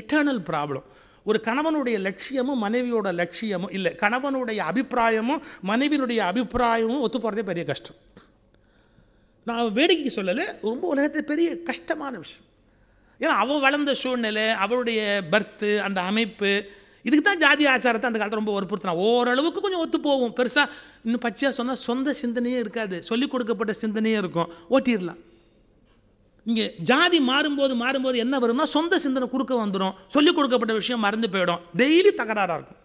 எட்டர்னல் ப்ராப்ளம் ஒரு கணவனுடைய லட்சியமும் மனைவியோட லட்சியமும் இல்லை கணவனுடைய அபிப்பிராயமும் மனைவியினுடைய அபிப்பிராயமும் ஒத்து போகிறதே பெரிய கஷ்டம் நான் வேடிக்கைக்கு சொல்லலை ரொம்ப உலகத்தில் பெரிய கஷ்டமான விஷயம் ஏன்னா அவள் வளர்ந்த சூழ்நிலை அவளுடைய பர்த்து அந்த அமைப்பு இதுக்கு தான் ஜாதி ஆச்சாரத்தை அந்த காலத்தில் ரொம்ப வற்புறுத்தினா ஓரளவுக்கு கொஞ்சம் ஒத்து போகும் பெருசாக இன்னும் பச்சையாக சொன்னால் சொந்த சிந்தனையே இருக்காது சொல்லிக் கொடுக்கப்பட்ட சிந்தனையே இருக்கும் ஓட்டிடலாம் இங்கே ஜாதி மாறும்போது மாறும்போது என்ன வரும்னா சொந்த சிந்தனை குறுக்க வந்துடும் சொல்லிக் கொடுக்கப்பட்ட விஷயம் மறந்து போயிடும் டெய்லி தகராறாக இருக்கும்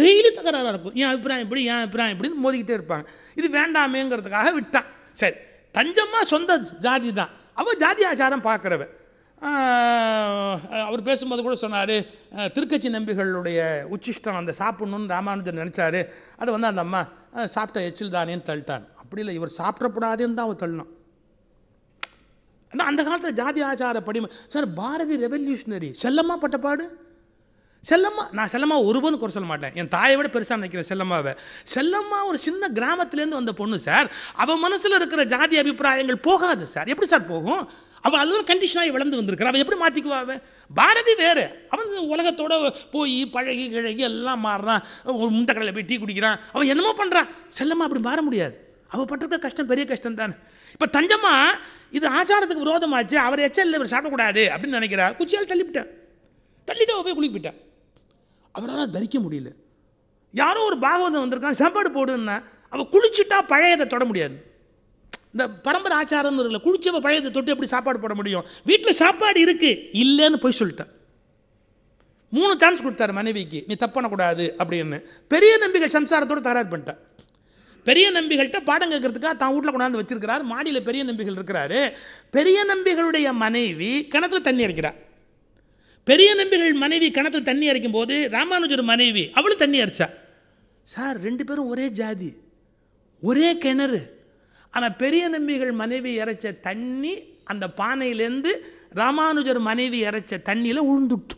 டெய்லி தகராறாக இருக்கும் என் அபிப்பிராயம் இப்படி என் அபிப்பிராயம் இப்படின்னு மோதிக்கிட்டே இருப்பாங்க இது வேண்டாமேங்கிறதுக்காக விட்டான் சரி தஞ்சம்மா சொந்த ஜாதி தான் அவள் ஜாதி ஆச்சாரம் பார்க்குறவ அவர் பேசும்போது கூட சொன்னார் திருக்கட்சி நம்பிகளுடைய உச்சிஷ்டம் அந்த சாப்பிட்ணுன்னு ராமானுஜர் நினச்சார் அதை வந்து அந்த அம்மா சாப்பிட்ட எச்சில் தானேன்னு தள்ளிட்டான் அப்படி இல்லை இவர் சாப்பிடக்கூடாதுன்னு தான் அவர் தள்ளினான் ஆனால் அந்த காலத்தில் ஜாதி ஆச்சார படிமை சார் பாரதி ரெவல்யூஷனரி செல்லம்மா பட்டப்பாடு செல்லம்மா நான் செல்லம்மா ஒருபோதும் குறை சொல்ல மாட்டேன் என் தாயை விட பெருசாக நினைக்கிறேன் செல்லம்மாவை செல்லம்மா ஒரு சின்ன கிராமத்துலேருந்து வந்த பொண்ணு சார் அவள் மனசில் இருக்கிற ஜாதி அபிப்பிராயங்கள் போகாது சார் எப்படி சார் போகும் அவள் அதுவும் கண்டிஷனாகி வளர்ந்து வந்திருக்கிறா அவள் எப்படி மாற்றிக்குவா பாரதி வேறு அவன் உலகத்தோட போய் பழகி கிழகி எல்லாம் மாறுறான் ஒரு முந்த கடையில் போய் டீ குடிக்கிறான் அவன் என்னமோ பண்ணுறான் செல்லம்மா அப்படி மாற முடியாது அவள் பட்டிருக்க கஷ்டம் பெரிய கஷ்டம் தானே இப்போ தஞ்சம்மா இது ஆச்சாரத்துக்கு விரோதமாச்சு அவர் எச்சல் இவர் சாப்பிடக்கூடாது அப்படின்னு நினைக்கிறார் குச்சியால் தள்ளிவிட்டார் தள்ளிட்டு போய் குளிப்பிட்டார் அவரால் தரிக்க முடியல யாரோ ஒரு பாகவதம் வந்திருக்கான் சாப்பாடு போடுன்னா அவள் குளிச்சுட்டா பழையதை தொட முடியாது இந்த பரம்பரை ஆச்சாரம் இல்லை குளிச்சவ பழையதை தொட்டு எப்படி சாப்பாடு போட முடியும் வீட்டில் சாப்பாடு இருக்குது இல்லைன்னு போய் சொல்லிட்டேன் மூணு சான்ஸ் கொடுத்தாரு மனைவிக்கு நீ தப்பு பண்ணக்கூடாது அப்படின்னு பெரிய நம்பிக்கை சம்சாரத்தோடு தகராறு பண்ணிட்டேன் பெரிய நம்பிகள்கிட்ட பாடம் கேட்கறதுக்காக தான் வீட்டில் கொண்டாந்து வச்சிருக்கிறார் மாடியில் பெரிய நம்பிகள் இருக்கிறாரு பெரிய நம்பிகளுடைய மனைவி கிணத்துல தண்ணி அரைக்கிறார் பெரிய நம்பிகள் மனைவி கிணத்துல தண்ணி அரைக்கும் போது ராமானுஜர் மனைவி அவளும் தண்ணி அரைச்சா சார் ரெண்டு பேரும் ஒரே ஜாதி ஒரே கிணறு ஆனால் பெரிய நம்பிகள் மனைவி இறைச்ச தண்ணி அந்த பானையிலேருந்து ராமானுஜர் மனைவி இறைச்ச தண்ணியில் உழுந்துட்டு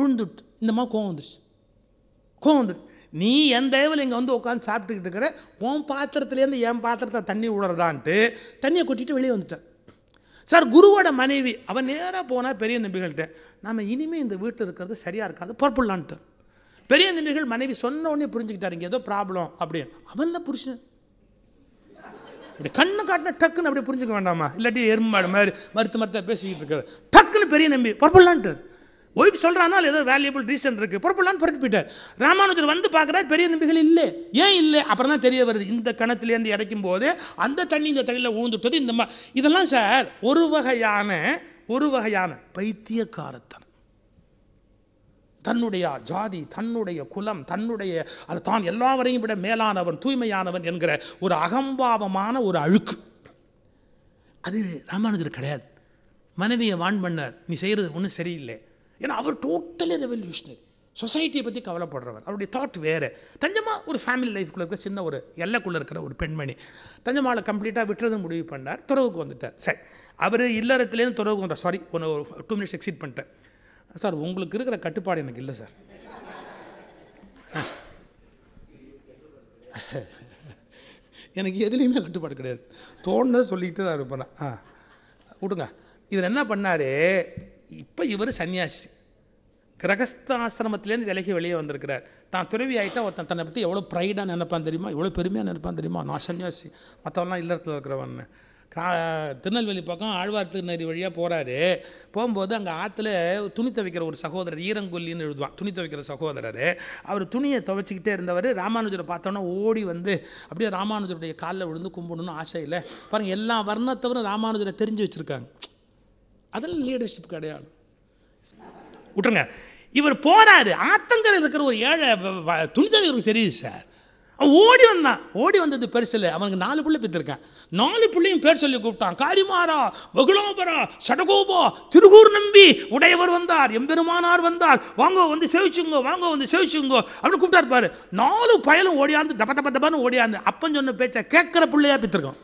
உழுந்துட்டு இந்த மாதிரி கோவம் வந்துருச்சு கோவம் வந்துருச்சு நீ என் டைமில் இங்கே வந்து உட்காந்து சாப்பிட்டுக்கிட்டு இருக்கிற உன் பாத்திரத்துலேருந்து என் பாத்திரத்தை தண்ணி விடுறதான்ட்டு தண்ணியை கொட்டிட்டு வெளியே வந்துட்டேன் சார் குருவோட மனைவி அவன் நேராக போனால் பெரிய நம்பிகள்கிட்ட நம்ம இனிமேல் இந்த வீட்டில் இருக்கிறது சரியாக இருக்காது பொறுப்புடலான்ட்டு பெரிய நம்பிகள் மனைவி சொன்ன உடனே புரிஞ்சுக்கிட்டாரு இங்கே ஏதோ ப்ராப்ளம் அப்படின்னு அவனில் புருஷன் இப்படி கண்ணு காட்டின டக்குன்னு அப்படியே புரிஞ்சுக்க வேண்டாமா இல்லாட்டி எறும்பாடு மாதிரி மருத்துவ மருத்துவ பேசிக்கிட்டு இருக்காரு டக்குன்னு பெரிய நம்பி பொறுப்புடலான்ட்டு ஒய்ஃப் சொல்கிறானால் ஏதோ வேல்யூபிள் ரீசன் இருக்குது பொறுப்பெல்லாம் புரட்டு போயிட்டார் ராமானுஜர் வந்து பார்க்குறாரு பெரிய நம்பிகள் இல்லை ஏன் இல்லை அப்புறம் தான் தெரிய வருது இந்த கணத்துலேருந்து இறைக்கும் போது அந்த தண்ணி இந்த தண்ணியில் ஊழ்ந்துட்டது இந்த மா இதெல்லாம் சார் ஒரு வகையான ஒரு வகையான பைத்தியக்காரத்தனம் தன்னுடைய ஜாதி தன்னுடைய குலம் தன்னுடைய அது தான் எல்லாவரையும் விட மேலானவன் தூய்மையானவன் என்கிற ஒரு அகம்பாவமான ஒரு அழுக்கு அது ராமானுஜர் கிடையாது மனைவியை வான் பண்ணார் நீ செய்கிறது ஒன்றும் சரியில்லை ஏன்னா அவர் டோட்டலி ரெவல்யூஷனரி சொசைட்டியை பற்றி கவலைப்படுறவர் அவருடைய தாட் வேறு தஞ்சமாக ஒரு ஃபேமிலி லைஃப்குள்ளே இருக்க சின்ன ஒரு எல்லைக்குள்ளே இருக்கிற ஒரு பெண்மணி தஞ்சமாவில் கம்ப்ளீட்டாக விட்டுறது முடிவு பண்ணார் துறவுக்கு வந்துட்டார் சார் அவர் இல்லறத்துலேருந்து துறவுக்கு வந்தார் சாரி ஒன்று ஒரு டூ மினிட்ஸ் எக்ஸிட் பண்ணிட்டேன் சார் உங்களுக்கு இருக்கிற கட்டுப்பாடு எனக்கு இல்லை சார் எனக்கு எதுலேயுமே கட்டுப்பாடு கிடையாது தோணுன்னு சொல்லிக்கிட்டு தான் இருப்பேன் ஆ விடுங்க இதில் என்ன பண்ணார் இப்போ இவர் சன்னியாசி கிரகஸ்தாசிரமத்திலேருந்து விலகி வெளியே வந்திருக்கிறார் தான் துறவி ஆகிட்டா ஒருத்தன் தன்னை பற்றி எவ்வளோ ப்ரைடாக நினைப்பான் தெரியுமா எவ்வளோ பெருமையாக நினைப்பான் தெரியுமா நான் சன்னியாசி மற்றவெல்லாம் இல்லத்தில் இருக்கிறவன் திருநெல்வேலி பக்கம் ஆழ்வார்த்துக்கு நெறி வழியாக போகிறாரு போகும்போது அங்கே ஆற்றுல துணி துவைக்கிற ஒரு சகோதரர் ஈரங்கொல்லின்னு எழுதுவான் துணி துவைக்கிற சகோதரர் அவர் துணியை துவைச்சிக்கிட்டே இருந்தவர் ராமானுஜரை பார்த்தோன்னா ஓடி வந்து அப்படியே ராமானுஜருடைய காலில் விழுந்து கும்பிடணும்னு ஆசையில் பாருங்கள் எல்லா வர்ணத்தவரும் ராமானுஜரை தெரிஞ்சு வச்சுருக்காங்க அதெல்லாம் லீடர்ஷிப் கிடையாது விட்டுருங்க இவர் போகிறாரு ஆத்தங்கரை இருக்கிற ஒரு ஏழை துணித இவருக்கு தெரியுது சார் அவன் ஓடி வந்தான் ஓடி வந்தது பெருசில் அவனுக்கு நாலு பிள்ளை பித்திருக்கேன் நாலு பிள்ளையும் பேர் சொல்லி கூப்பிட்டான் காரிமாரா வகுளோபரா சடகோபா திருகூர் நம்பி உடையவர் வந்தார் எம்பெருமானார் வந்தார் வாங்க வந்து சேவிச்சுங்கோ வாங்க வந்து சேவிச்சுங்கோ அப்படின்னு கூப்பிட்டாரு பாரு நாலு பயலும் ஓடியாந்து தப்ப தப்ப தப்பான்னு ஓடியாந்து அப்பன் சொன்ன பேச்சை கேட்குற பிள்ளையா பித்திருக்கான்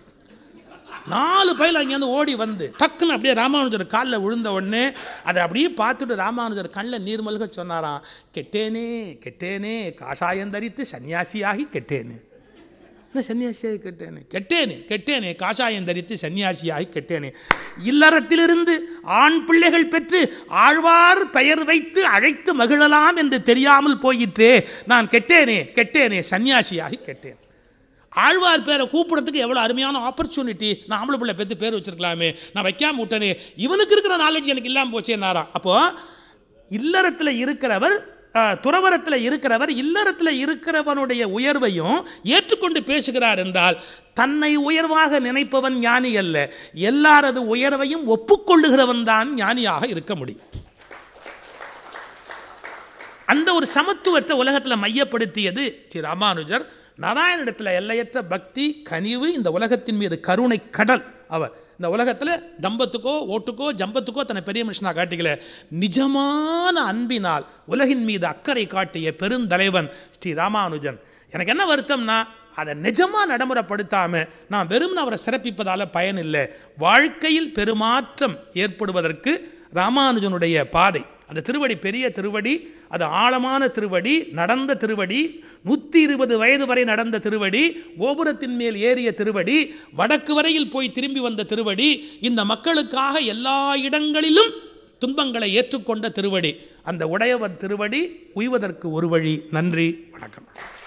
நாலு பயில் அங்கேருந்து ஓடி வந்து டக்குன்னு அப்படியே ராமானுஜர் காலில் விழுந்த உடனே அதை அப்படியே பார்த்துட்டு ராமானுஜர் கண்ணில் நீர்மல்க சொன்னாராம் கெட்டேனே கெட்டேனே காஷாயம் தரித்து சன்னியாசியாகி கெட்டேனே சன்னியாசியாகி கெட்டேனே கெட்டேனே கெட்டேனே காஷாயம் தரித்து சன்னியாசியாகி கெட்டேனே இல்லறத்திலிருந்து ஆண் பிள்ளைகள் பெற்று ஆழ்வார் பெயர் வைத்து அழைத்து மகிழலாம் என்று தெரியாமல் போயிற்றே நான் கெட்டேனே கெட்டேனே சன்னியாசியாகி கெட்டேன் ஆழ்வார் பேரை கூப்பிடறதுக்கு எவ்வளோ அருமையான ஆப்பர்ச்சுனிட்டி நான் ஆம்பளை பிள்ளை பெற்று பேர் வச்சிருக்கலாமே நான் வைக்காம விட்டனே இவனுக்கு இருக்கிற நாலேஜ் எனக்கு இல்லாமல் நாரா அப்போ இல்லறத்தில் இருக்கிறவர் துறவரத்தில் இருக்கிறவர் இல்லறத்தில் இருக்கிறவனுடைய உயர்வையும் ஏற்றுக்கொண்டு பேசுகிறார் என்றால் தன்னை உயர்வாக நினைப்பவன் ஞானி அல்ல எல்லாரது உயர்வையும் ஒப்புக்கொள்ளுகிறவன் தான் ஞானியாக இருக்க முடியும் அந்த ஒரு சமத்துவத்தை உலகத்தில் மையப்படுத்தியது ஸ்ரீ ராமானுஜர் நாராயணனிடத்தில் எல்லையற்ற பக்தி கனிவு இந்த உலகத்தின் மீது கருணை கடல் அவர் இந்த உலகத்தில் டம்பத்துக்கோ ஓட்டுக்கோ ஜம்பத்துக்கோ தன்னை பெரிய மனுஷனாக காட்டிக்கல நிஜமான அன்பினால் உலகின் மீது அக்கறை காட்டிய பெருந்தலைவன் ஸ்ரீ ராமானுஜன் எனக்கு என்ன வருத்தம்னா அதை நிஜமாக நடைமுறைப்படுத்தாமல் நான் வெறும் அவரை சிறப்பிப்பதால் பயனில்லை வாழ்க்கையில் பெருமாற்றம் ஏற்படுவதற்கு ராமானுஜனுடைய பாதை அந்த திருவடி பெரிய திருவடி அது ஆழமான திருவடி நடந்த திருவடி நூற்றி இருபது வயது வரை நடந்த திருவடி கோபுரத்தின் மேல் ஏறிய திருவடி வடக்கு வரையில் போய் திரும்பி வந்த திருவடி இந்த மக்களுக்காக எல்லா இடங்களிலும் துன்பங்களை ஏற்றுக்கொண்ட திருவடி அந்த உடையவர் திருவடி உய்வதற்கு ஒரு வழி நன்றி வணக்கம்